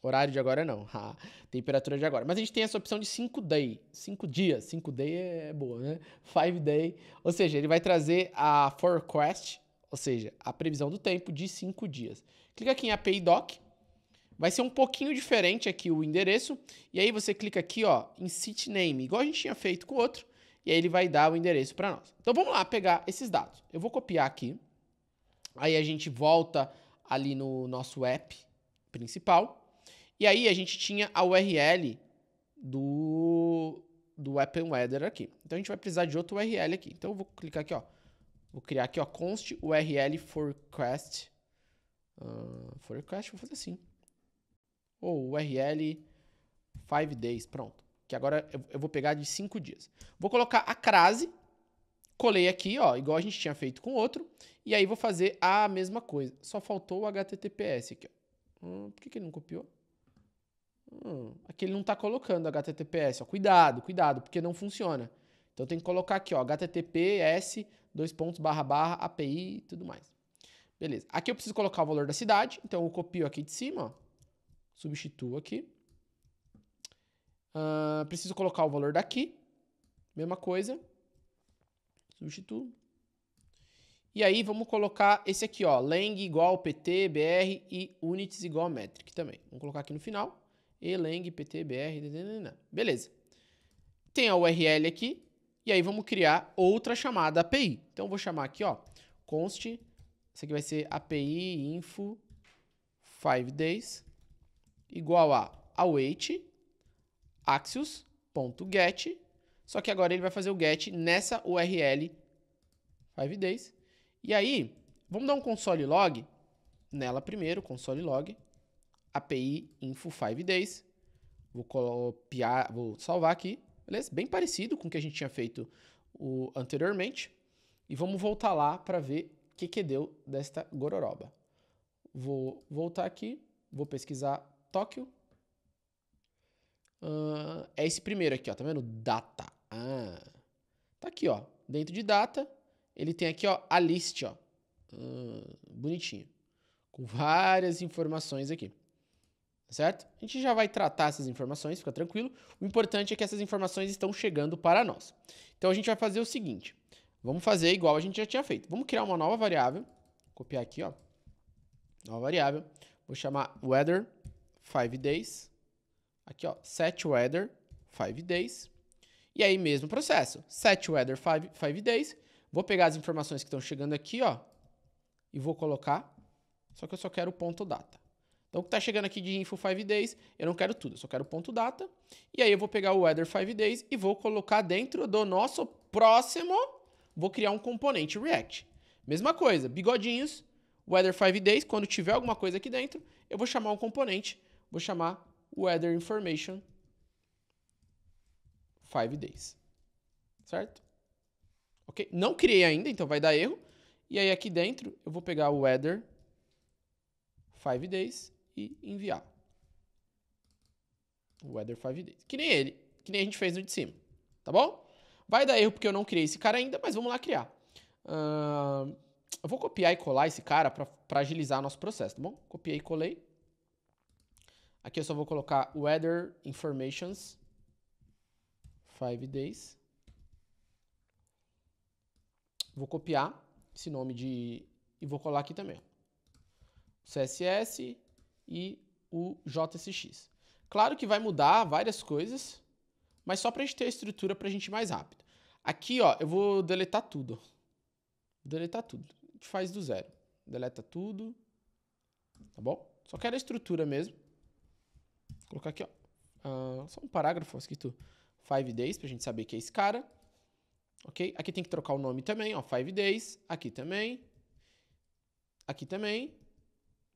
A: Horário de agora não, a temperatura de agora. Mas a gente tem essa opção de 5 day, 5 dias, 5 day é boa, né? 5 day, ou seja, ele vai trazer a forecast, ou seja, a previsão do tempo de 5 dias. Clica aqui em API Doc, vai ser um pouquinho diferente aqui o endereço, e aí você clica aqui ó, em City Name, igual a gente tinha feito com o outro, e aí ele vai dar o endereço para nós. Então vamos lá pegar esses dados. Eu vou copiar aqui, aí a gente volta ali no nosso app principal, e aí a gente tinha a URL do, do App Weather aqui. Então a gente vai precisar de outro URL aqui. Então eu vou clicar aqui, ó Vou criar aqui, ó, const URL forecast. Uh, forecast, vou fazer assim. Ou oh, URL 5 days, pronto. Que agora eu vou pegar de 5 dias. Vou colocar a crase, colei aqui, ó, igual a gente tinha feito com outro. E aí vou fazer a mesma coisa. Só faltou o HTTPS aqui, ó. Hum, por que, que ele não copiou? Hum, aqui ele não está colocando HTTPS, ó. Cuidado, cuidado, porque não funciona. Então tem que colocar aqui, ó, https dois pontos barra barra API e tudo mais. Beleza. Aqui eu preciso colocar o valor da cidade, então eu copio aqui de cima, ó, substituo aqui. Uh, preciso colocar o valor daqui, mesma coisa, substituo. E aí vamos colocar esse aqui, ó, lang igual pt, br e units igual metric também. Vamos colocar aqui no final, e lang pt, br, beleza. Tem a URL aqui, e aí vamos criar outra chamada API. Então eu vou chamar aqui, ó, const, isso aqui vai ser API info 5 days igual a await axios.get, só que agora ele vai fazer o get nessa URL 5 days. E aí, vamos dar um console log nela primeiro, console log API info 5 days. Vou copiar, vou salvar aqui. Beleza? Bem parecido com o que a gente tinha feito o, anteriormente. E vamos voltar lá para ver o que, que deu desta gororoba. Vou voltar aqui, vou pesquisar Tóquio. Uh, é esse primeiro aqui, ó, tá vendo? Data. Ah, tá aqui, ó. Dentro de data, ele tem aqui, ó, a list, ó. Uh, bonitinho. Com várias informações aqui certo? A gente já vai tratar essas informações, fica tranquilo. O importante é que essas informações estão chegando para nós. Então a gente vai fazer o seguinte: vamos fazer igual a gente já tinha feito. Vamos criar uma nova variável. copiar aqui, ó. Nova variável. Vou chamar weather 5 days. Aqui, ó, set weather 5 days. E aí mesmo processo. Set weather 5 days. Vou pegar as informações que estão chegando aqui, ó, e vou colocar. Só que eu só quero o ponto data. Então, o que está chegando aqui de info 5 days, eu não quero tudo, eu só quero ponto data. E aí eu vou pegar o weather 5 days e vou colocar dentro do nosso próximo, vou criar um componente React. Mesma coisa, bigodinhos, weather 5 days, quando tiver alguma coisa aqui dentro, eu vou chamar um componente, vou chamar weather information 5 days. Certo? OK? Não criei ainda, então vai dar erro. E aí aqui dentro eu vou pegar o weather 5 days e enviar. Weather 5 days. Que nem ele, que nem a gente fez no de cima, tá bom? Vai dar erro porque eu não criei esse cara ainda, mas vamos lá criar. Uh, eu vou copiar e colar esse cara para agilizar nosso processo, tá bom? Copiei e colei. Aqui eu só vou colocar weather informations 5 days. Vou copiar esse nome de e vou colar aqui também. CSS e o JSX. Claro que vai mudar várias coisas, mas só para a gente ter a estrutura para a gente ir mais rápido. Aqui, ó, eu vou deletar tudo. Deletar tudo. A gente faz do zero. Deleta tudo. Tá bom? Só quero a estrutura mesmo. Vou colocar aqui, ó. Uh, só um parágrafo escrito 5 days para a gente saber que é esse cara. Ok? Aqui tem que trocar o nome também, ó. 5 days. Aqui também. Aqui também.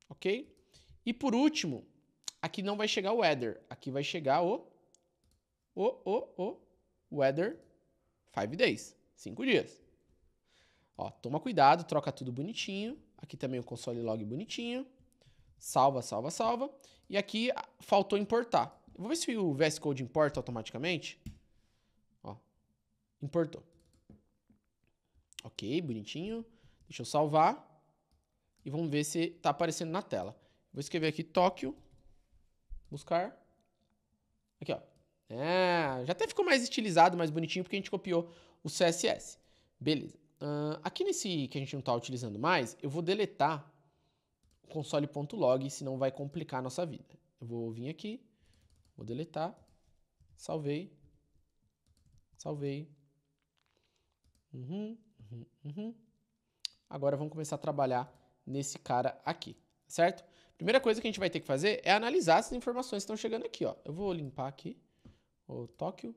A: Ok? E por último, aqui não vai chegar o header, aqui vai chegar o o o o weather 5 days, 5 dias. Ó, toma cuidado, troca tudo bonitinho. Aqui também o console log bonitinho. Salva, salva, salva. E aqui ah, faltou importar. Eu vou ver se o VS Code importa automaticamente. Ó, importou. Ok, bonitinho. Deixa eu salvar. E vamos ver se está aparecendo na tela. Vou escrever aqui Tóquio. Buscar. Aqui, ó. É, já até ficou mais estilizado, mais bonitinho, porque a gente copiou o CSS. Beleza. Uh, aqui nesse que a gente não está utilizando mais, eu vou deletar o console.log, senão vai complicar a nossa vida. Eu vou vir aqui, vou deletar, salvei, salvei. Uhum, uhum, uhum. Agora vamos começar a trabalhar nesse cara aqui, certo? Primeira coisa que a gente vai ter que fazer é analisar essas informações que estão chegando aqui. Ó. Eu vou limpar aqui o Tóquio.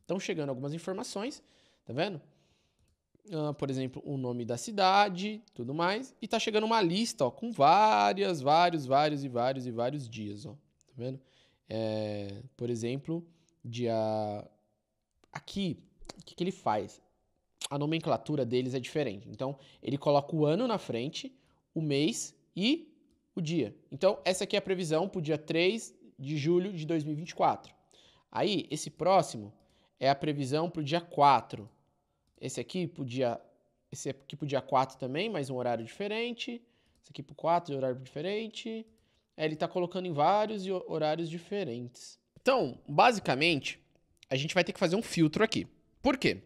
A: Estão chegando algumas informações, tá vendo? Uh, por exemplo, o nome da cidade, tudo mais. E tá chegando uma lista, ó, com várias, vários, vários e vários e vários dias, ó. Tá vendo? É, por exemplo, dia... Aqui, o que, que ele faz? A nomenclatura deles é diferente. Então, ele coloca o ano na frente, o mês e o dia. Então, essa aqui é a previsão para o dia 3 de julho de 2024. Aí, esse próximo é a previsão para o dia 4. Esse aqui para o dia. Esse aqui dia 4 também, mas um horário diferente. Esse aqui para o 4, horário diferente. É, ele está colocando em vários horários diferentes. Então, basicamente, a gente vai ter que fazer um filtro aqui. Por quê?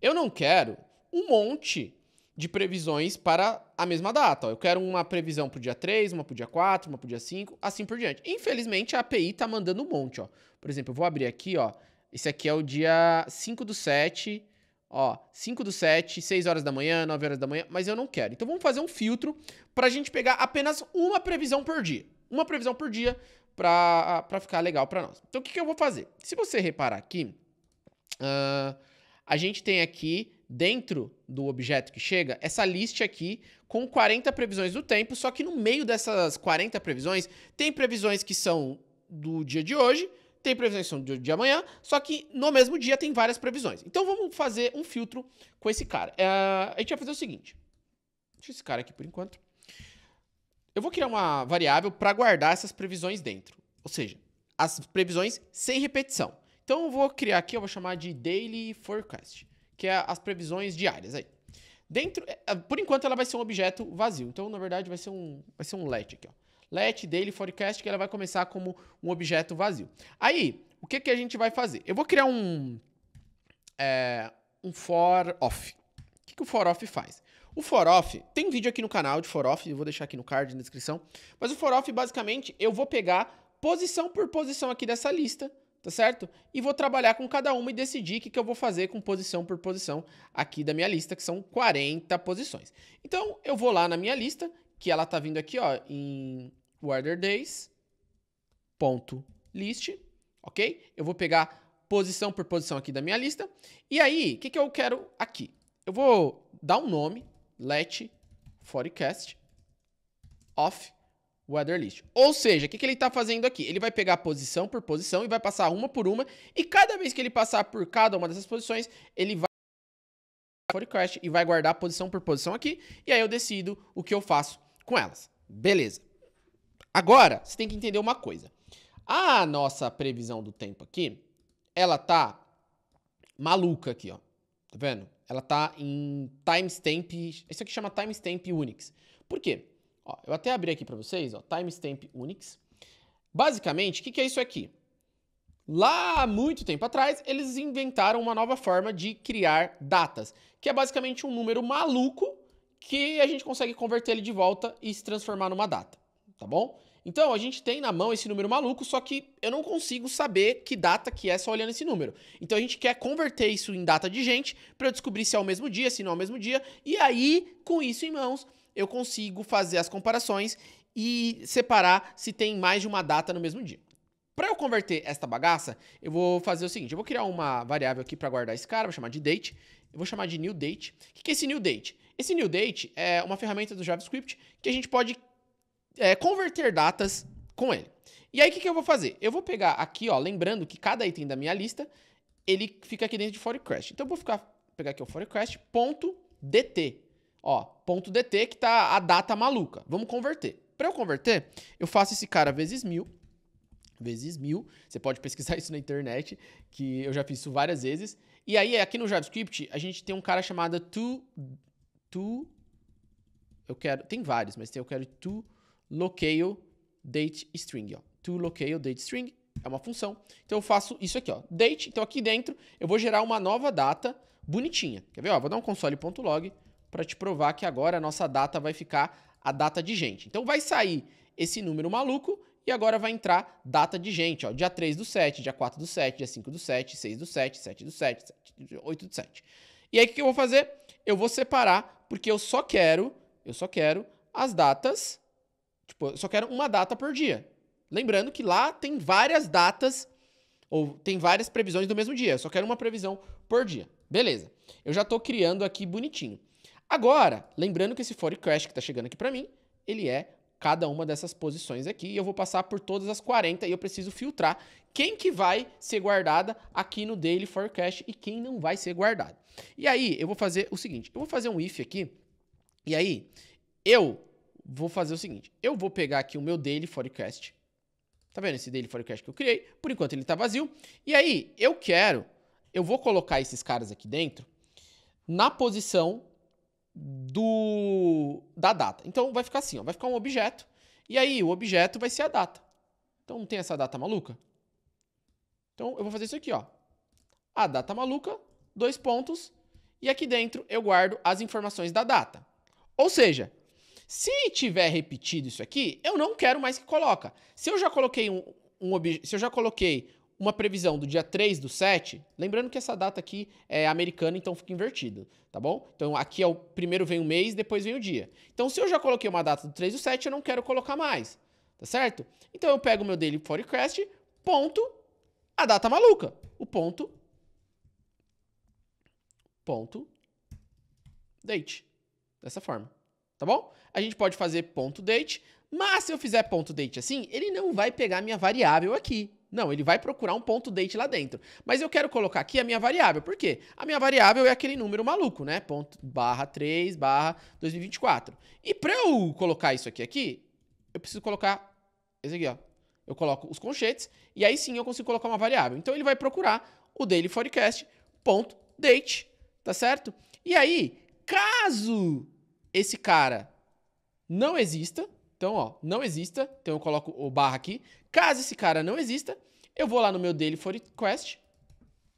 A: Eu não quero um monte de previsões para a mesma data. Eu quero uma previsão para o dia 3, uma para o dia 4, uma para o dia 5, assim por diante. Infelizmente, a API está mandando um monte. Ó. Por exemplo, eu vou abrir aqui. ó. Esse aqui é o dia 5 do 7. Ó, 5 do 7, 6 horas da manhã, 9 horas da manhã, mas eu não quero. Então vamos fazer um filtro para a gente pegar apenas uma previsão por dia. Uma previsão por dia para ficar legal para nós. Então o que, que, eu vou fazer? Se você reparar aqui, uh, a gente tem aqui dentro do objeto que chega essa lista aqui com 40 previsões do tempo, só que no meio dessas 40 previsões tem previsões que são do dia de hoje, tem previsões que são do dia de amanhã, só que no mesmo dia tem várias previsões. Então vamos fazer um filtro com esse cara. É, a gente vai fazer o seguinte. Deixa esse cara aqui por enquanto. Eu vou criar uma variável para guardar essas previsões dentro. Ou seja, as previsões sem repetição. Então eu vou criar aqui, eu vou chamar de daily forecast que é as previsões diárias aí. Dentro, eh, ah, por enquanto ela vai ser um objeto vazio. Então, na verdade, vai ser um, vai ser um let aqui, ó. Let Daily Forecast que ela vai começar como um objeto vazio. Aí, o que que a gente vai fazer? Eu vou criar um é, um for off. O que, que o for off faz? O for off tem vídeo aqui no canal de for off, eu vou deixar aqui no card na descrição. Mas o for off basicamente eu vou pegar posição por posição aqui dessa lista tá certo? E vou trabalhar com cada uma e decidir o que, que eu vou fazer com posição por posição aqui da minha lista, que são 40 posições. Então, eu vou lá na minha lista, que ela tá vindo aqui, ó, em order ponto list, ok? Eu vou pegar posição por posição aqui da minha lista. E aí, o que, que eu quero aqui? Eu vou dar um nome, let forecast off Weather list. Ou seja, o que, que ele está fazendo aqui? Ele vai pegar posição por posição e vai passar uma por uma, e cada vez que ele passar por cada uma dessas posições, ele vai forecast e vai guardar posição por posição aqui, e aí eu decido o que eu faço com elas. Beleza. Agora, você tem que entender uma coisa. A nossa previsão do tempo aqui, ela tá maluca aqui, ó. Tá vendo? Ela tá em timestamp, isso aqui chama timestamp Unix. Por quê? Ó, eu até abri aqui para vocês, ó, timestamp Unix. Basicamente, o que, que é isso aqui? Lá há muito tempo atrás, eles inventaram uma nova forma de criar datas, que é basicamente um número maluco que a gente consegue converter ele de volta e se transformar numa data, tá bom? Então, a gente tem na mão esse número maluco, só que eu não consigo saber que data que é só olhando esse número. Então, a gente quer converter isso em data de gente para eu descobrir se é o mesmo dia, se não é o mesmo dia, e aí, com isso em mãos, eu consigo fazer as comparações e separar se tem mais de uma data no mesmo dia. Para eu converter esta bagaça, eu vou fazer o seguinte, eu vou criar uma variável aqui para guardar esse cara, vou chamar de date, eu vou chamar de new date. O que é esse new date? Esse new date é uma ferramenta do JavaScript que a gente pode é, converter datas com ele. E aí o que, que eu vou fazer? Eu vou pegar aqui, ó, lembrando que cada item da minha lista, ele fica aqui dentro de for request. Então eu vou ficar, pegar aqui o for request, ponto dt, ó, ponto .dt que tá a data maluca. Vamos converter. Para eu converter, eu faço esse cara vezes mil, vezes mil. Você pode pesquisar isso na internet, que eu já fiz isso várias vezes. E aí, aqui no JavaScript, a gente tem um cara chamado to... to eu quero... Tem vários, mas eu quero to locale date string, ó. To locale date string é uma função. Então eu faço isso aqui, ó. Date. Então aqui dentro eu vou gerar uma nova data bonitinha. Quer ver, ó? Vou dar um console.log para te provar que agora a nossa data vai ficar a data de gente. Então vai sair esse número maluco e agora vai entrar data de gente, ó, dia 3 do 7, dia 4 do 7, dia 5 do 7, 6 do 7, 7 do 7, 7 8 do 7. E aí o que eu vou fazer? Eu vou separar, porque eu só quero, eu só quero as datas, tipo, eu só quero uma data por dia. Lembrando que lá tem várias datas ou tem várias previsões do mesmo dia, eu só quero uma previsão por dia. Beleza. Eu já tô criando aqui bonitinho. Agora, lembrando que esse forecast que está chegando aqui para mim, ele é cada uma dessas posições aqui e eu vou passar por todas as 40 e eu preciso filtrar quem que vai ser guardada aqui no Daily Forecast e quem não vai ser guardada. E aí, eu vou fazer o seguinte, eu vou fazer um if aqui e aí eu vou fazer o seguinte, eu vou pegar aqui o meu Daily Forecast, tá vendo esse Daily Forecast que eu criei? Por enquanto ele está vazio. E aí, eu quero, eu vou colocar esses caras aqui dentro na posição do da data. Então vai ficar assim, ó, vai ficar um objeto e aí o objeto vai ser a data. Então tem essa data maluca? Então eu vou fazer isso aqui, ó. A data maluca, dois pontos, e aqui dentro eu guardo as informações da data. Ou seja, se tiver repetido isso aqui, eu não quero mais que coloca. Se eu já coloquei um, um se eu já coloquei uma previsão do dia 3 do 7, lembrando que essa data aqui é americana, então fica invertida, tá bom? Então aqui é o primeiro vem o mês, depois vem o dia. Então se eu já coloquei uma data do 3 do 7, eu não quero colocar mais, tá certo? Então eu pego o meu daily forecast, ponto a data maluca, o ponto ponto date, dessa forma, tá bom? A gente pode fazer ponto date, mas se eu fizer ponto date assim, ele não vai pegar minha variável aqui, não, ele vai procurar um ponto date lá dentro. Mas eu quero colocar aqui a minha variável. Por quê? A minha variável é aquele número maluco, né? Ponto barra 3 barra 2024. E para eu colocar isso aqui aqui, eu preciso colocar esse aqui, ó. Eu coloco os conchetes e aí sim eu consigo colocar uma variável. Então ele vai procurar o daily forecast ponto date, tá certo? E aí, caso esse cara não exista, então ó, não exista, então eu coloco o barra aqui. Caso esse cara não exista, eu vou lá no meu daily for Quest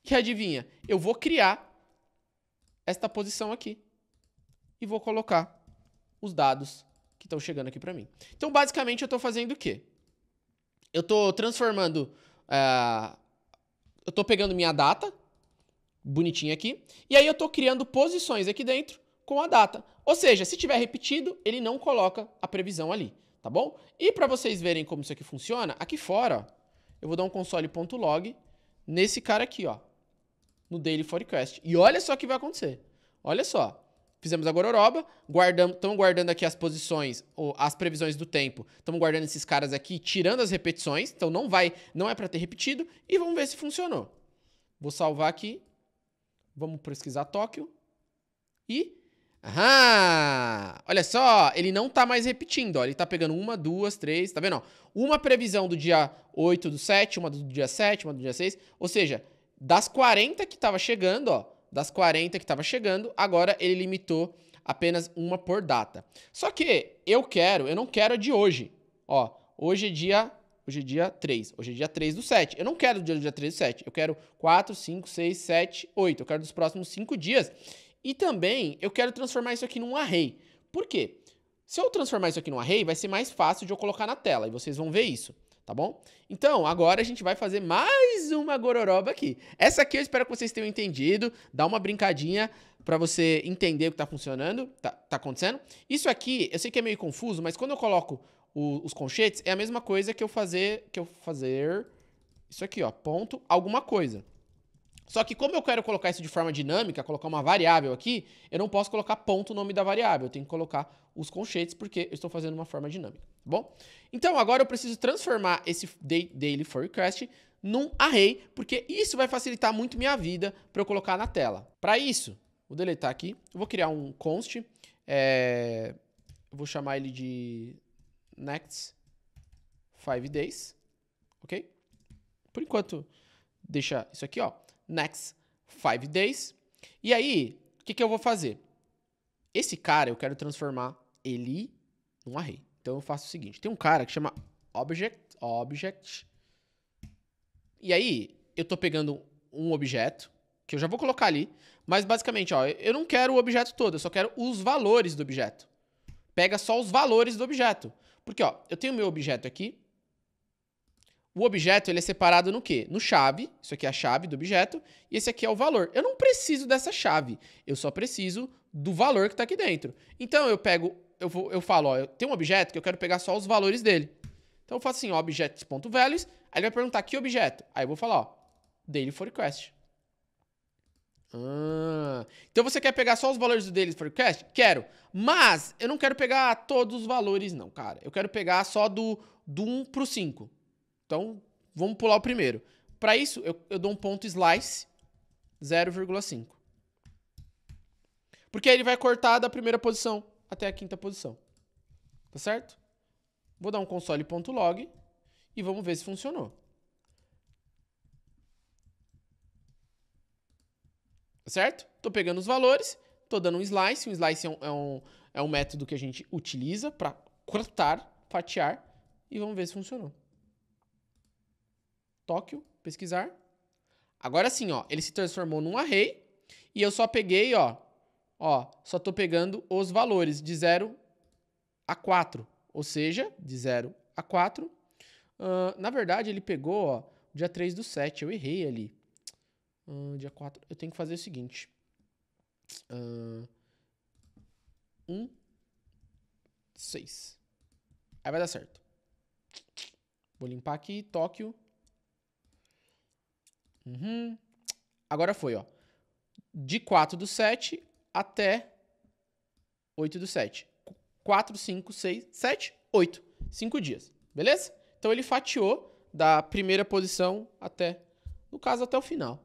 A: e adivinha, eu vou criar esta posição aqui e vou colocar os dados que estão chegando aqui para mim. Então, basicamente, eu estou fazendo o quê? Eu estou transformando, uh, eu estou pegando minha data, bonitinha aqui, e aí eu estou criando posições aqui dentro com a data. Ou seja, se tiver repetido, ele não coloca a previsão ali tá bom? E para vocês verem como isso aqui funciona, aqui fora, ó, eu vou dar um console.log nesse cara aqui, ó, no daily forecast. E olha só o que vai acontecer. Olha só. Fizemos a gororoba, estamos guardando aqui as posições, ou as previsões do tempo. Estamos guardando esses caras aqui, tirando as repetições. Então não vai, não é para ter repetido. E vamos ver se funcionou. Vou salvar aqui. Vamos pesquisar Tóquio. E Aham! Olha só, ele não tá mais repetindo, ó. Ele tá pegando uma, duas, três, tá vendo? Ó? Uma previsão do dia 8 do 7, uma do dia 7, uma do dia 6. Ou seja, das 40 que tava chegando, ó. Das 40 que tava chegando, agora ele limitou apenas uma por data. Só que eu quero, eu não quero a de hoje. Ó, hoje é dia. Hoje é dia 3. Hoje é dia 3 do 7. Eu não quero do dia 3 do 7. Eu quero 4, 5, 6, 7, 8. Eu quero dos próximos 5 dias. E também eu quero transformar isso aqui num array. Por quê? Se eu transformar isso aqui num array, vai ser mais fácil de eu colocar na tela e vocês vão ver isso, tá bom? Então, agora a gente vai fazer mais uma gororoba aqui. Essa aqui eu espero que vocês tenham entendido, dá uma brincadinha para você entender o que está funcionando, tá, tá, acontecendo. Isso aqui, eu sei que é meio confuso, mas quando eu coloco o, os conchetes, é a mesma coisa que eu fazer, que eu fazer isso aqui, ó, ponto, alguma coisa. Só que como eu quero colocar isso de forma dinâmica, colocar uma variável aqui, eu não posso colocar ponto o nome da variável, eu tenho que colocar os conchetes porque eu estou fazendo uma forma dinâmica, tá bom? Então agora eu preciso transformar esse daily for request num array, porque isso vai facilitar muito minha vida para eu colocar na tela. Para isso, vou deletar aqui, eu vou criar um const, é... vou chamar ele de next 5 days, ok? Por enquanto, deixa isso aqui, ó next five days. E aí, o que, que eu vou fazer? Esse cara eu quero transformar ele num array. Então eu faço o seguinte: tem um cara que chama object, object. E aí, eu tô pegando um objeto, que eu já vou colocar ali, mas basicamente, ó, eu não quero o objeto todo, eu só quero os valores do objeto. Pega só os valores do objeto. Porque, ó, eu tenho meu objeto aqui, o objeto ele é separado no quê? No chave, isso aqui é a chave do objeto, e esse aqui é o valor. Eu não preciso dessa chave, eu só preciso do valor que está aqui dentro. Então eu pego, eu, vou, eu falo, ó, eu tenho um objeto que eu quero pegar só os valores dele. Então eu faço assim, ó, objects.values, aí ele vai perguntar que objeto. Aí eu vou falar, ó, daily for request. Ah, então você quer pegar só os valores do daily for request? Quero, mas eu não quero pegar todos os valores não, cara. Eu quero pegar só do, do 1 o 5. Então, vamos pular o primeiro. Para isso, eu, eu dou um ponto slice 0,5. Porque aí ele vai cortar da primeira posição até a quinta posição. Tá certo? Vou dar um console.log e vamos ver se funcionou. Tá certo? Tô pegando os valores, tô dando um slice. Um slice é um, é um, é um método que a gente utiliza para cortar, fatiar e vamos ver se funcionou. Tóquio, pesquisar. Agora sim, ó, ele se transformou num array e eu só peguei, ó, ó, só tô pegando os valores de 0 a 4, ou seja, de 0 a 4. Uh, na verdade, ele pegou, ó, dia 3 do 7, eu errei ali. Uh, dia 4, eu tenho que fazer o seguinte. Uh, 1, 6. Aí vai dar certo. Vou limpar aqui, Tóquio. Uhum. Agora foi, ó. De 4 do 7 até 8 do 7. 4, 5, 6, 7, 8. 5 dias. Beleza? Então ele fatiou da primeira posição até, no caso, até o final.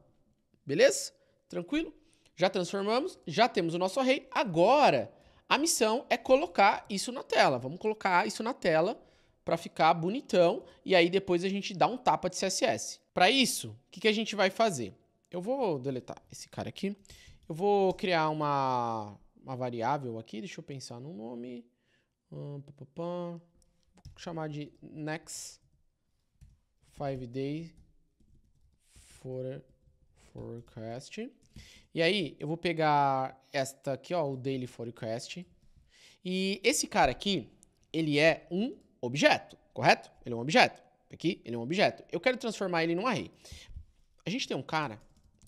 A: Beleza? Tranquilo? Já transformamos, já temos o nosso array. Agora, a missão é colocar isso na tela. Vamos colocar isso na tela para ficar bonitão e aí depois a gente dá um tapa de CSS. Para isso, o que, que a gente vai fazer? Eu vou deletar esse cara aqui. Eu vou criar uma, uma variável aqui. Deixa eu pensar no nome. pá, pá, pá. Vou chamar de next five day for, forecast. E aí, eu vou pegar esta aqui, ó, o daily forecast. E esse cara aqui, ele é um objeto, correto? Ele é um objeto. Aqui, ele é um objeto. Eu quero transformar ele num array. A gente tem um cara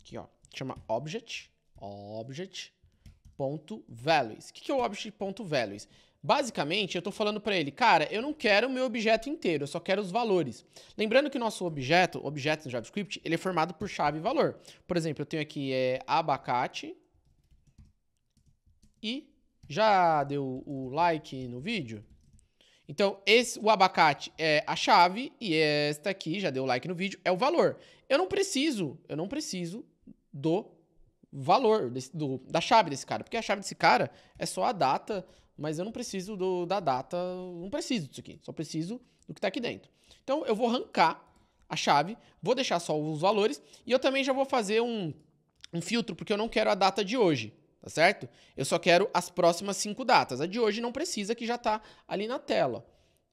A: aqui, ó, que chama object, object.values. O que é o object.values? Basicamente, eu estou falando para ele, cara, eu não quero o meu objeto inteiro, eu só quero os valores. Lembrando que o nosso objeto, objeto no JavaScript, ele é formado por chave e valor. Por exemplo, eu tenho aqui é, abacate e já deu o like no vídeo? Então, esse, o abacate é a chave e esta aqui, já deu like no vídeo, é o valor. Eu não preciso, eu não preciso do valor, desse, do, da chave desse cara, porque a chave desse cara é só a data, mas eu não preciso do, da data, não preciso disso aqui, só preciso do que está aqui dentro. Então, eu vou arrancar a chave, vou deixar só os valores e eu também já vou fazer um, um filtro, porque eu não quero a data de hoje tá certo? Eu só quero as próximas cinco datas. A de hoje não precisa, que já tá ali na tela.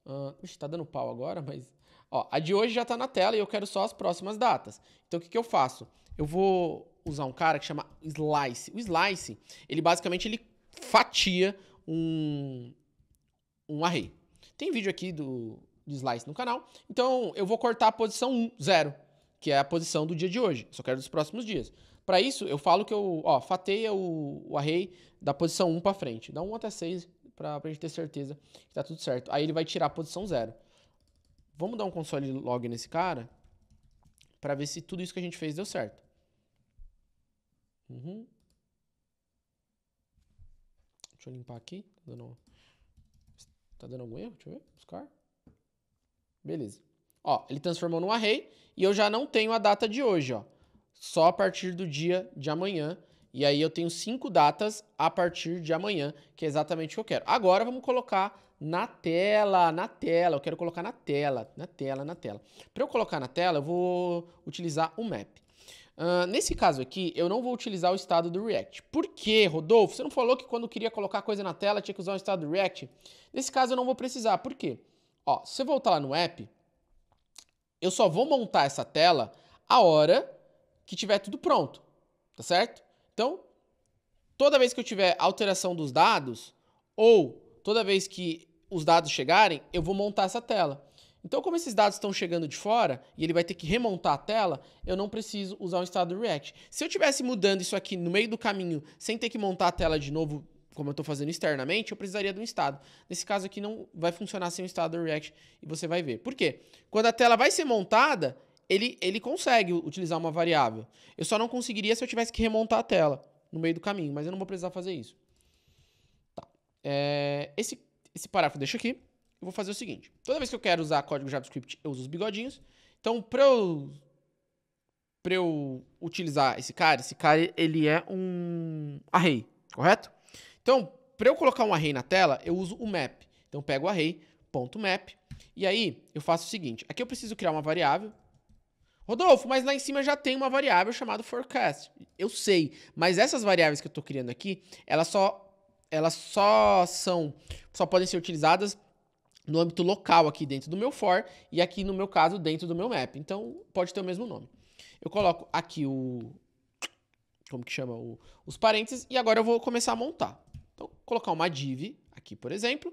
A: Uh, ixi, tá dando pau agora, mas... Ó, a de hoje já tá na tela e eu quero só as próximas datas. Então, o que, que eu faço? Eu vou usar um cara que chama Slice. O Slice, ele basicamente ele fatia um, um array. Tem vídeo aqui do, do Slice no canal. Então, eu vou cortar a posição 1, 0, que é a posição do dia de hoje. Só quero dos próximos dias. Para isso, eu falo que eu, ó, fateia o, o array da posição 1 para frente. Dá 1 até 6 para a gente ter certeza que tá tudo certo. Aí ele vai tirar a posição 0. Vamos dar um console log nesse cara para ver se tudo isso que a gente fez deu certo. Uhum. Deixa eu limpar aqui. Tá dando, tá dando algum erro? Deixa eu ver. Buscar. Beleza. Ó, ele transformou num array e eu já não tenho a data de hoje, ó só a partir do dia de amanhã. E aí eu tenho cinco datas a partir de amanhã, que é exatamente o que eu quero. Agora vamos colocar na tela, na tela. Eu quero colocar na tela, na tela, na tela. Para eu colocar na tela, eu vou utilizar o map. Uh, nesse caso aqui, eu não vou utilizar o estado do React. Por quê, Rodolfo? Você não falou que quando queria colocar coisa na tela tinha que usar o estado do React? Nesse caso, eu não vou precisar. Por quê? Ó, se eu voltar lá no app, eu só vou montar essa tela a hora que tiver tudo pronto, tá certo? Então, toda vez que eu tiver alteração dos dados, ou toda vez que os dados chegarem, eu vou montar essa tela. Então, como esses dados estão chegando de fora e ele vai ter que remontar a tela, eu não preciso usar o estado do React. Se eu estivesse mudando isso aqui no meio do caminho, sem ter que montar a tela de novo, como eu estou fazendo externamente, eu precisaria de um estado. Nesse caso aqui não vai funcionar sem o estado do React e você vai ver. Por quê? Quando a tela vai ser montada, ele, ele consegue utilizar uma variável. Eu só não conseguiria se eu tivesse que remontar a tela no meio do caminho, mas eu não vou precisar fazer isso. Tá. É, esse, esse parágrafo eu deixo aqui. Eu vou fazer o seguinte. Toda vez que eu quero usar código JavaScript, eu uso os bigodinhos. Então, para eu, eu utilizar esse cara, esse cara ele é um array, correto? Então, para eu colocar um array na tela, eu uso o map. Então, eu pego o array.map e aí eu faço o seguinte. Aqui eu preciso criar uma variável Rodolfo, mas lá em cima já tem uma variável chamada forecast. Eu sei, mas essas variáveis que eu estou criando aqui, elas só, elas só são, só podem ser utilizadas no âmbito local aqui dentro do meu for e aqui no meu caso dentro do meu map. Então pode ter o mesmo nome. Eu coloco aqui o, como que chama, o, os parênteses e agora eu vou começar a montar. Então colocar uma div aqui, por exemplo.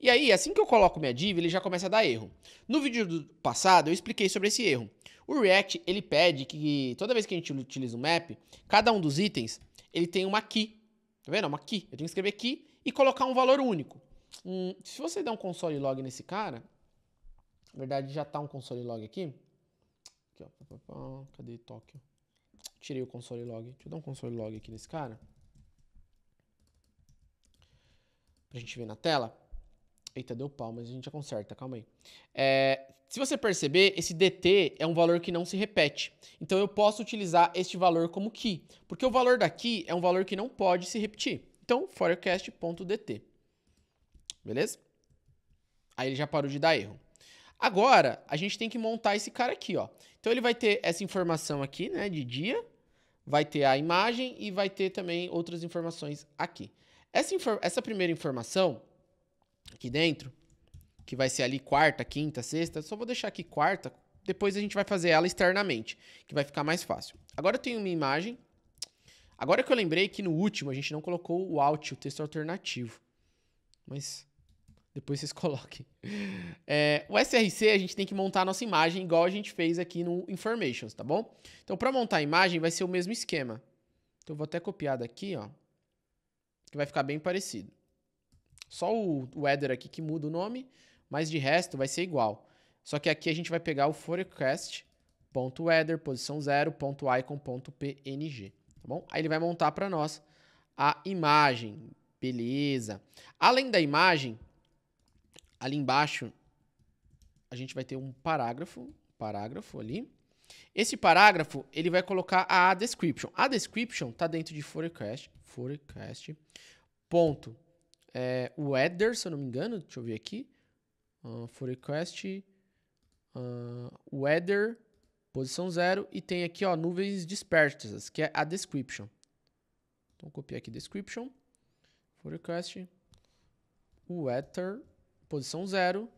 A: E aí, assim que eu coloco minha div, ele já começa a dar erro. No vídeo passado, eu expliquei sobre esse erro. O React, ele pede que toda vez que a gente utiliza um map, cada um dos itens, ele tem uma key. Tá vendo? É uma key. Eu tenho que escrever aqui e colocar um valor único. Hum, se você der um console log nesse cara, na verdade já tá um console log aqui. aqui ó. Cadê Tóquio? Tirei o console log. Deixa eu dar um console log aqui nesse cara. Pra gente ver na tela. Eita, deu pau, mas a gente já conserta, calma aí. É, se você perceber, esse DT é um valor que não se repete. Então eu posso utilizar este valor como key, porque o valor daqui é um valor que não pode se repetir. Então, forecast.dt. Beleza? Aí ele já parou de dar erro. Agora, a gente tem que montar esse cara aqui, ó. Então ele vai ter essa informação aqui, né, de dia, vai ter a imagem e vai ter também outras informações aqui. Essa, infor essa primeira informação aqui dentro, que vai ser ali quarta, quinta, sexta. Só vou deixar aqui quarta, depois a gente vai fazer ela externamente, que vai ficar mais fácil. Agora eu tenho uma imagem. Agora que eu lembrei que no último a gente não colocou o alt o texto alternativo. Mas depois vocês coloquem. É, o SRC a gente tem que montar a nossa imagem igual a gente fez aqui no Informations, tá bom? Então para montar a imagem vai ser o mesmo esquema. Então eu vou até copiar daqui, ó. Que vai ficar bem parecido. Só o weather aqui que muda o nome, mas de resto vai ser igual. Só que aqui a gente vai pegar o forecast.weather, posição 0.icon.png, tá bom? Aí ele vai montar para nós a imagem, beleza. Além da imagem, ali embaixo a gente vai ter um parágrafo, parágrafo ali. Esse parágrafo, ele vai colocar a description. A description está dentro de forecast, forecast ponto é, o Eder, se eu não me engano, deixa eu ver aqui. Uh, for request. Uh, posição 0. E tem aqui, ó, nuvens dispersas, que é a description. Então, copiar aqui description. For request. O posição 0.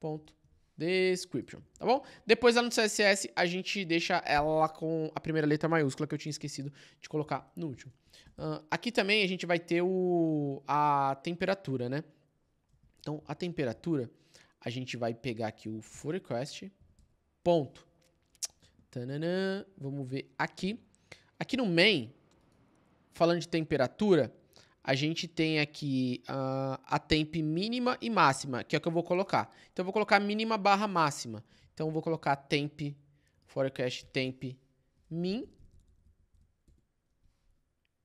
A: Ponto. Description, tá bom? Depois lá no CSS a gente deixa ela com a primeira letra maiúscula que eu tinha esquecido de colocar no último. Uh, aqui também a gente vai ter o, a temperatura, né? Então a temperatura a gente vai pegar aqui o full request ponto. Tananã, vamos ver aqui. Aqui no main, falando de temperatura, a gente tem aqui uh, a temp mínima e máxima, que é o que eu vou colocar. Então, eu vou colocar mínima barra máxima. Então, eu vou colocar temp, forecast temp min,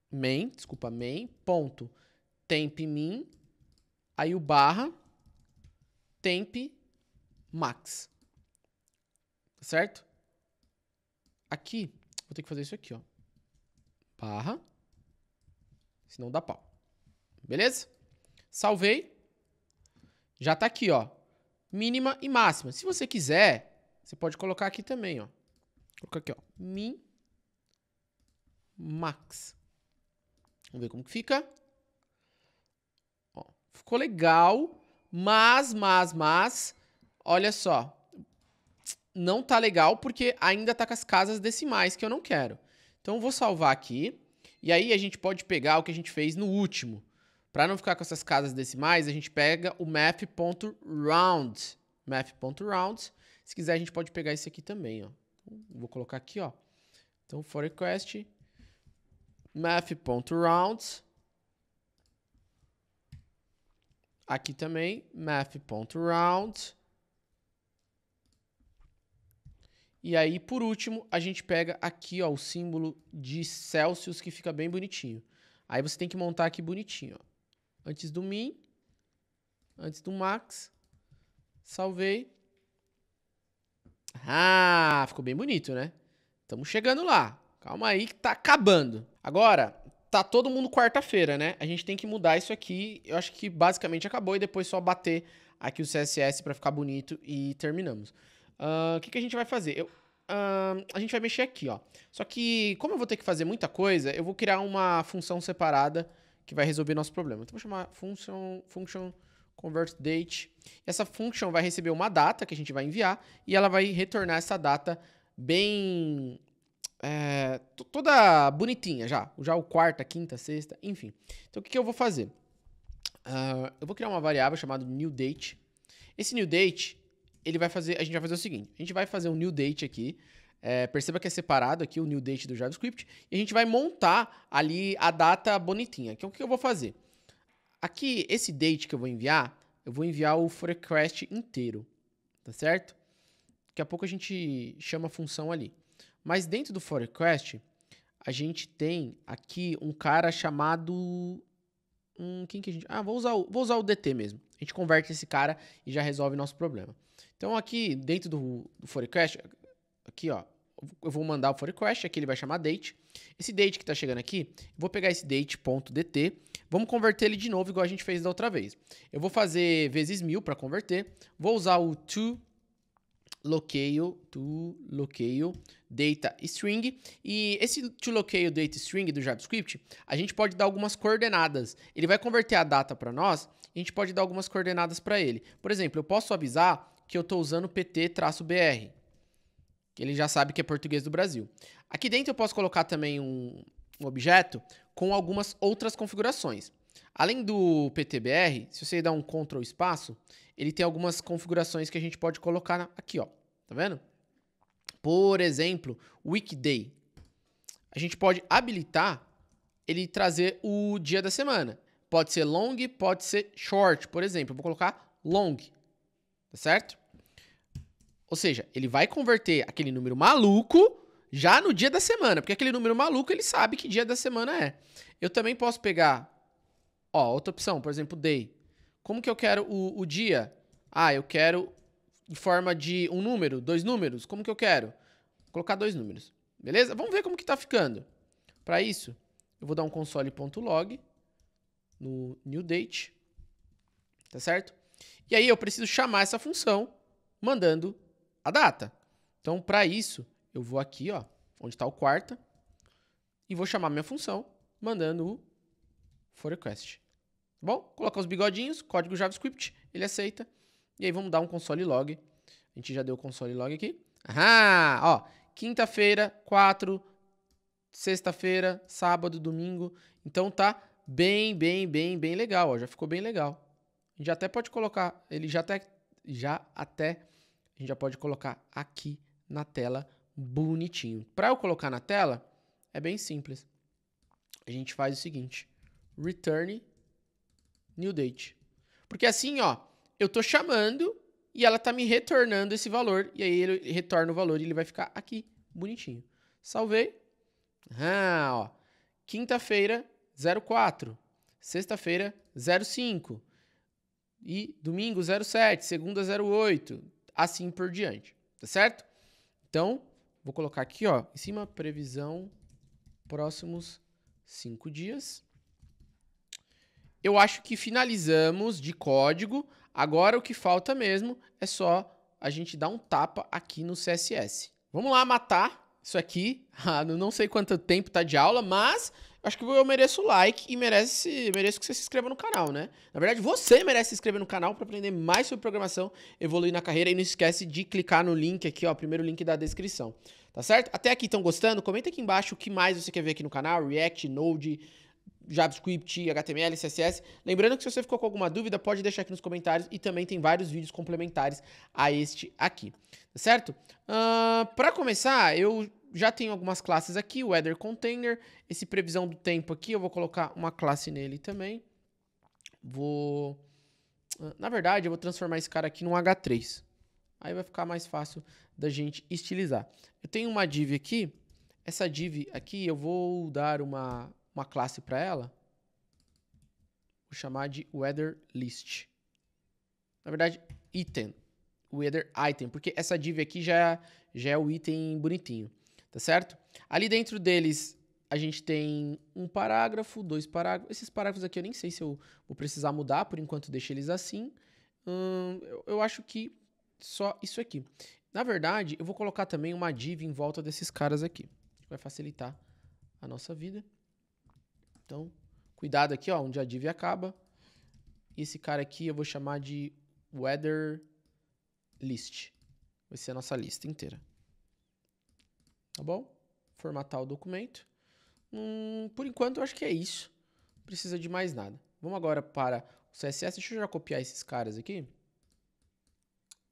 A: main, desculpa, main, ponto, temp min, aí o barra, temp max. Tá certo? Aqui, vou ter que fazer isso aqui, ó. Barra, senão dá pau. Beleza? Salvei. Já tá aqui, ó. Mínima e máxima. Se você quiser, você pode colocar aqui também, ó. Colocar aqui, ó. Min max. Vamos ver como que fica. Ó, ficou legal, mas, mas, mas, olha só. Não tá legal porque ainda tá com as casas decimais que eu não quero. Então eu vou salvar aqui. E aí a gente pode pegar o que a gente fez no último. Para não ficar com essas casas decimais, a gente pega o map.round. Map.round. Se quiser, a gente pode pegar esse aqui também, ó. Vou colocar aqui, ó. Então, for request, math.round. Aqui também, math.round. E aí, por último, a gente pega aqui, ó, o símbolo de Celsius, que fica bem bonitinho. Aí você tem que montar aqui bonitinho, ó antes do min, antes do max. Salvei. Ah, ficou bem bonito, né? Estamos chegando lá. Calma aí que tá acabando. Agora, tá todo mundo quarta-feira, né? A gente tem que mudar isso aqui. Eu acho que basicamente acabou e depois só bater aqui o CSS para ficar bonito e terminamos. O uh, que, que a gente vai fazer? Eu, uh, a gente vai mexer aqui, ó. Só que como eu vou ter que fazer muita coisa, eu vou criar uma função separada que vai resolver nosso problema. Então, vou chamar function, function convert date. Essa function vai receber uma data que a gente vai enviar e ela vai retornar essa data bem é, toda bonitinha já, já o quarta, quinta, sexta, enfim. Então o que, que eu vou fazer? Uh, eu vou criar uma variável chamada new date. Esse new date ele vai fazer, a gente vai fazer o seguinte, a gente vai fazer um new date aqui é, perceba que é separado aqui o new date do JavaScript e a gente vai montar ali a data bonitinha. Que é o que eu vou fazer. Aqui, esse date que eu vou enviar, eu vou enviar o forecast inteiro, tá certo? Daqui a pouco a gente chama a função ali. Mas dentro do forecast, a gente tem aqui um cara chamado... Hum, quem que a gente... Ah, vou usar, o, vou usar o DT mesmo. A gente converte esse cara e já resolve nosso problema. Então aqui dentro do, do forecast, aqui, ó, eu vou mandar o for request, aqui ele vai chamar date. Esse date que está chegando aqui, vou pegar esse date.dt, vamos converter ele de novo igual a gente fez da outra vez. Eu vou fazer vezes mil para converter, vou usar o to locale, to locale data string. E esse to locale data string do JavaScript, a gente pode dar algumas coordenadas. Ele vai converter a data para nós, a gente pode dar algumas coordenadas para ele. Por exemplo, eu posso avisar que eu estou usando pt-br que ele já sabe que é português do Brasil. Aqui dentro eu posso colocar também um, um objeto com algumas outras configurações. Além do PTBR, se você dá um Ctrl espaço, ele tem algumas configurações que a gente pode colocar aqui, ó. Tá vendo? Por exemplo, Weekday. A gente pode habilitar ele trazer o dia da semana. Pode ser long, pode ser short, por exemplo. Eu vou colocar long, tá certo? Ou seja, ele vai converter aquele número maluco já no dia da semana, porque aquele número maluco ele sabe que dia da semana é. Eu também posso pegar, ó, outra opção, por exemplo, day. Como que eu quero o, o dia? Ah, eu quero em forma de um número, dois números. Como que eu quero? Vou colocar dois números. Beleza? Vamos ver como que tá ficando. Para isso, eu vou dar um console.log no new date. Tá certo? E aí eu preciso chamar essa função mandando a data. Então, para isso, eu vou aqui, ó, onde está o quarta, e vou chamar minha função mandando o for request. Tá bom? Colocar os bigodinhos, código JavaScript, ele aceita. E aí vamos dar um console log. A gente já deu o console log aqui. Ah, Ó, quinta-feira, quatro, sexta-feira, sábado, domingo. Então tá bem, bem, bem, bem legal, ó, já ficou bem legal. A gente até pode colocar, ele já até já até a gente já pode colocar aqui na tela bonitinho. Para eu colocar na tela, é bem simples. A gente faz o seguinte: return new date. Porque assim, ó, eu estou chamando e ela está me retornando esse valor e aí ele retorna o valor e ele vai ficar aqui bonitinho. Salvei. Ah, ó. Quinta-feira 04, sexta-feira 05 e domingo 07, segunda 08, assim por diante, tá certo? Então, vou colocar aqui, ó, em cima, previsão próximos cinco dias. Eu acho que finalizamos de código. Agora o que falta mesmo é só a gente dar um tapa aqui no CSS. Vamos lá matar isso aqui. Ah, não sei quanto tempo tá de aula, mas acho que eu mereço o like e merece, mereço que você se inscreva no canal, né? Na verdade, você merece se inscrever no canal para aprender mais sobre programação, evoluir na carreira e não esquece de clicar no link aqui, ó, primeiro link da descrição. Tá certo? Até aqui estão gostando? Comenta aqui embaixo o que mais você quer ver aqui no canal, React, Node, JavaScript, HTML, CSS. Lembrando que se você ficou com alguma dúvida, pode deixar aqui nos comentários e também tem vários vídeos complementares a este aqui, tá certo? Uh, para começar, eu já tenho algumas classes aqui, Weather Container, esse previsão do tempo aqui, eu vou colocar uma classe nele também. Vou... Ah, na verdade, eu vou transformar esse cara aqui num H3. Aí vai ficar mais fácil da gente estilizar. Eu tenho uma div aqui. Essa div aqui, eu vou dar uma, uma classe para ela. Vou chamar de Weather List. Na verdade, item. Weather Item, porque essa div aqui já, é, já é o item bonitinho tá certo? Ali dentro deles, a gente tem um parágrafo, dois parágrafos. Esses parágrafos aqui eu nem sei se eu vou precisar mudar, por enquanto deixo eles assim. Hum, eu, acho que só isso aqui. Na verdade, eu vou colocar também uma div em volta desses caras aqui. Vai facilitar a nossa vida. Então, cuidado aqui, ó, onde a div acaba. E esse cara aqui eu vou chamar de weather list. Vai ser a nossa lista inteira tá bom? Formatar o documento. Hum, por enquanto, eu acho que é isso. Não precisa de mais nada. Vamos agora para o CSS. Deixa eu já copiar esses caras aqui.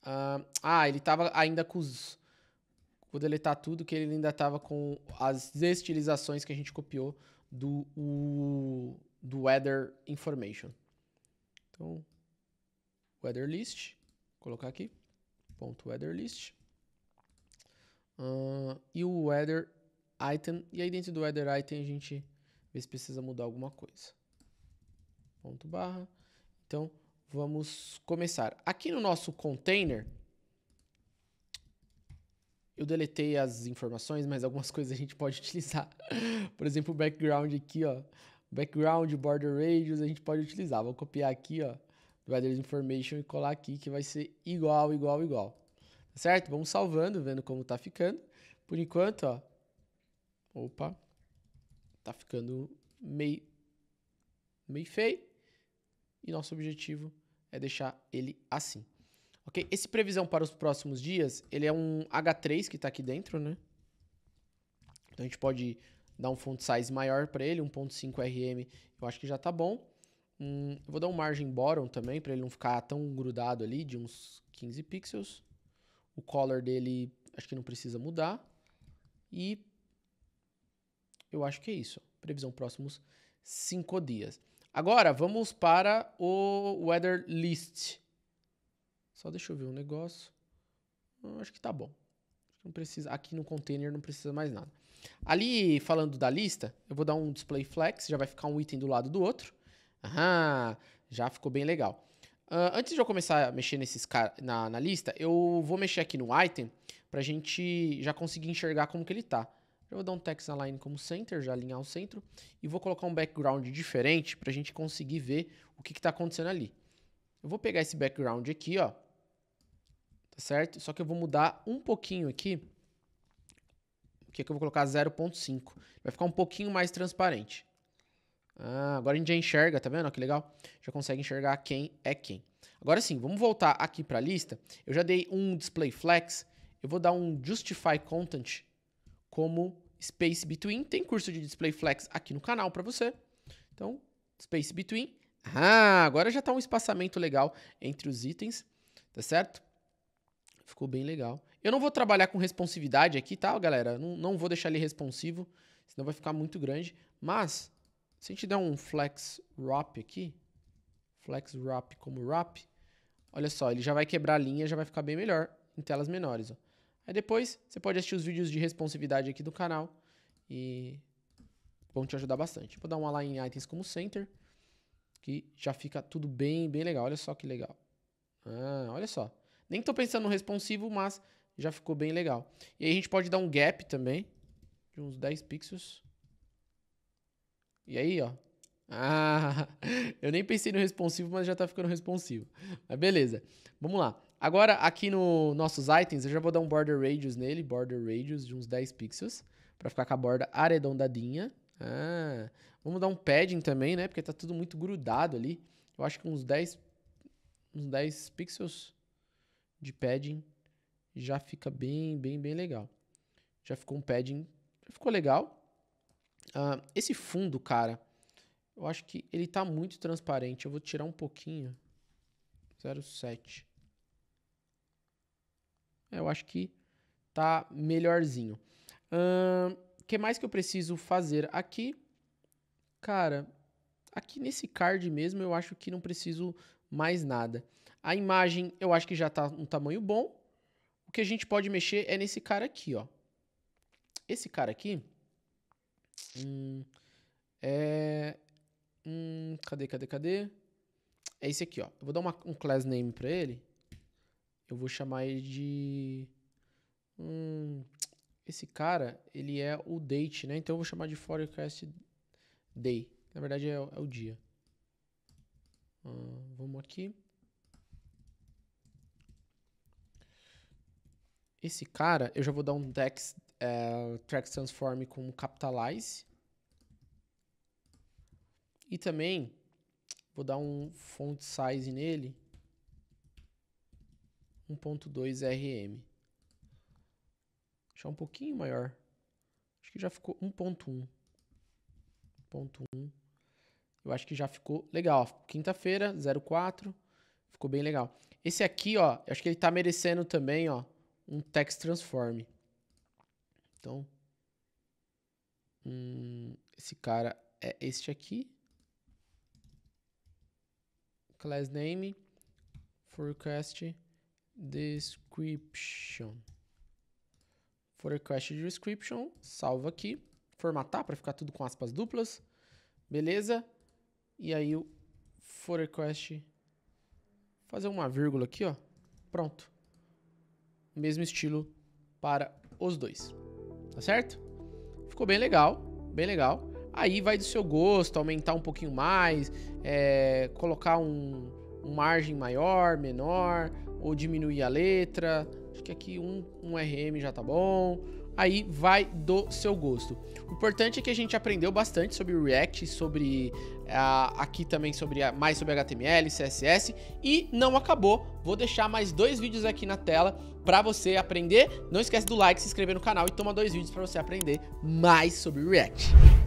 A: Ah, ah, ele tava ainda com os... Vou deletar tudo, que ele ainda tava com as estilizações que a gente copiou do, o, do Weather Information. Então, Weather List, colocar aqui, ponto Weather List. Uh, e o weather item. E aí dentro do weather item a gente vê se precisa mudar alguma coisa. Ponto barra. Então vamos começar. Aqui no nosso container, eu deletei as informações, mas algumas coisas a gente pode utilizar. Por exemplo, o background aqui, ó. Background, border radius, a gente pode utilizar. Vou copiar aqui, ó. Weather information e colar aqui, que vai ser igual, igual, igual certo? Vamos salvando, vendo como tá ficando. Por enquanto, ó. Opa. Tá ficando meio, meio feio. E nosso objetivo é deixar ele assim. Ok? Esse previsão para os próximos dias, ele é um H3 que tá aqui dentro, né? Então a gente pode dar um font size maior para ele, 1.5 RM, eu acho que já tá bom. Hum, vou dar um margem bottom também, para ele não ficar tão grudado ali, de uns 15 pixels. O color dele acho que não precisa mudar. E eu acho que é isso. Previsão próximos cinco dias. Agora vamos para o weather list. Só deixa eu ver um negócio. Eu hum, acho que tá bom. Não precisa, aqui no container não precisa mais nada. Ali falando da lista, eu vou dar um display flex, já vai ficar um item do lado do outro. Aham, já ficou bem legal. Uh, antes de eu começar a mexer nesses na, na lista, eu vou mexer aqui no item pra gente já conseguir enxergar como que ele tá. Eu vou dar um text align como center, já alinhar o centro, e vou colocar um background diferente pra gente conseguir ver o que, que tá acontecendo ali. Eu vou pegar esse background aqui, ó. Tá certo? Só que eu vou mudar um pouquinho aqui. Aqui é que eu vou colocar 0.5. Vai ficar um pouquinho mais transparente. Ah, agora a gente já enxerga, tá vendo? que legal. Já consegue enxergar quem é quem. Agora sim, vamos voltar aqui para a lista. Eu já dei um display flex. Eu vou dar um justify content como space between. Tem curso de display flex aqui no canal para você. Então, space between. Ah, agora já está um espaçamento legal entre os itens, tá certo? Ficou bem legal. Eu não vou trabalhar com responsividade aqui, tá, galera? Não, não vou deixar ele responsivo, senão vai ficar muito grande. Mas se a gente der um flex wrap aqui, flex wrap como wrap, olha só, ele já vai quebrar a linha, já vai ficar bem melhor em telas menores. Ó. Aí depois você pode assistir os vídeos de responsividade aqui do canal e vão te ajudar bastante. Vou dar uma lá em itens como center, que já fica tudo bem, bem legal. Olha só que legal. Ah, olha só. Nem estou pensando no responsivo, mas já ficou bem legal. E aí a gente pode dar um gap também, de uns 10 pixels. E aí, ó. Ah, eu nem pensei no responsivo, mas já tá ficando responsivo. Mas beleza. Vamos lá. Agora, aqui no nossos itens, eu já vou dar um border radius nele, border radius de uns 10 pixels, para ficar com a borda arredondadinha. Ah, vamos dar um padding também, né? Porque tá tudo muito grudado ali. Eu acho que uns 10 uns 10 pixels de padding já fica bem, bem, bem legal. Já ficou um padding, ficou legal. Uh, esse fundo, cara, eu acho que ele tá muito transparente. Eu vou tirar um pouquinho. 0,7. É, eu acho que tá melhorzinho. O uh, que mais que eu preciso fazer aqui? Cara, aqui nesse card mesmo eu acho que não preciso mais nada. A imagem eu acho que já tá um tamanho bom. O que a gente pode mexer é nesse cara aqui, ó. Esse cara aqui, Hum, é. Hum, cadê, cadê, cadê? É esse aqui, ó. Eu vou dar uma, um class name pra ele. Eu vou chamar ele de. Hum, esse cara, ele é o date, né? Então eu vou chamar de forecast day. Na verdade é, é o dia. Ah, vamos aqui. Esse cara, eu já vou dar um dex é, Track Transform com Capitalize. E também vou dar um font size nele 1.2 RM. Deixar um pouquinho maior. Acho que já ficou 1.1. 1.1. Eu acho que já ficou legal. Quinta-feira, 04. Ficou bem legal. Esse aqui, ó, acho que ele tá merecendo também, ó, um text transform. Então, hum, esse cara é este aqui. Class name, forecast description. Forecast description, salva aqui, formatar para ficar tudo com aspas duplas. Beleza? E aí o forecast fazer uma vírgula aqui, ó. Pronto. Mesmo estilo para os dois tá certo? Ficou bem legal, bem legal. Aí vai do seu gosto, aumentar um pouquinho mais, é, colocar um, um, margem maior, menor, ou diminuir a letra. Acho que aqui um, um RM já tá bom aí vai do seu gosto. O importante é que a gente aprendeu bastante sobre o React, sobre uh, aqui também sobre mais sobre HTML, CSS e não acabou. Vou deixar mais dois vídeos aqui na tela para você aprender. Não esquece do like, se inscrever no canal e toma dois vídeos para você aprender mais sobre React.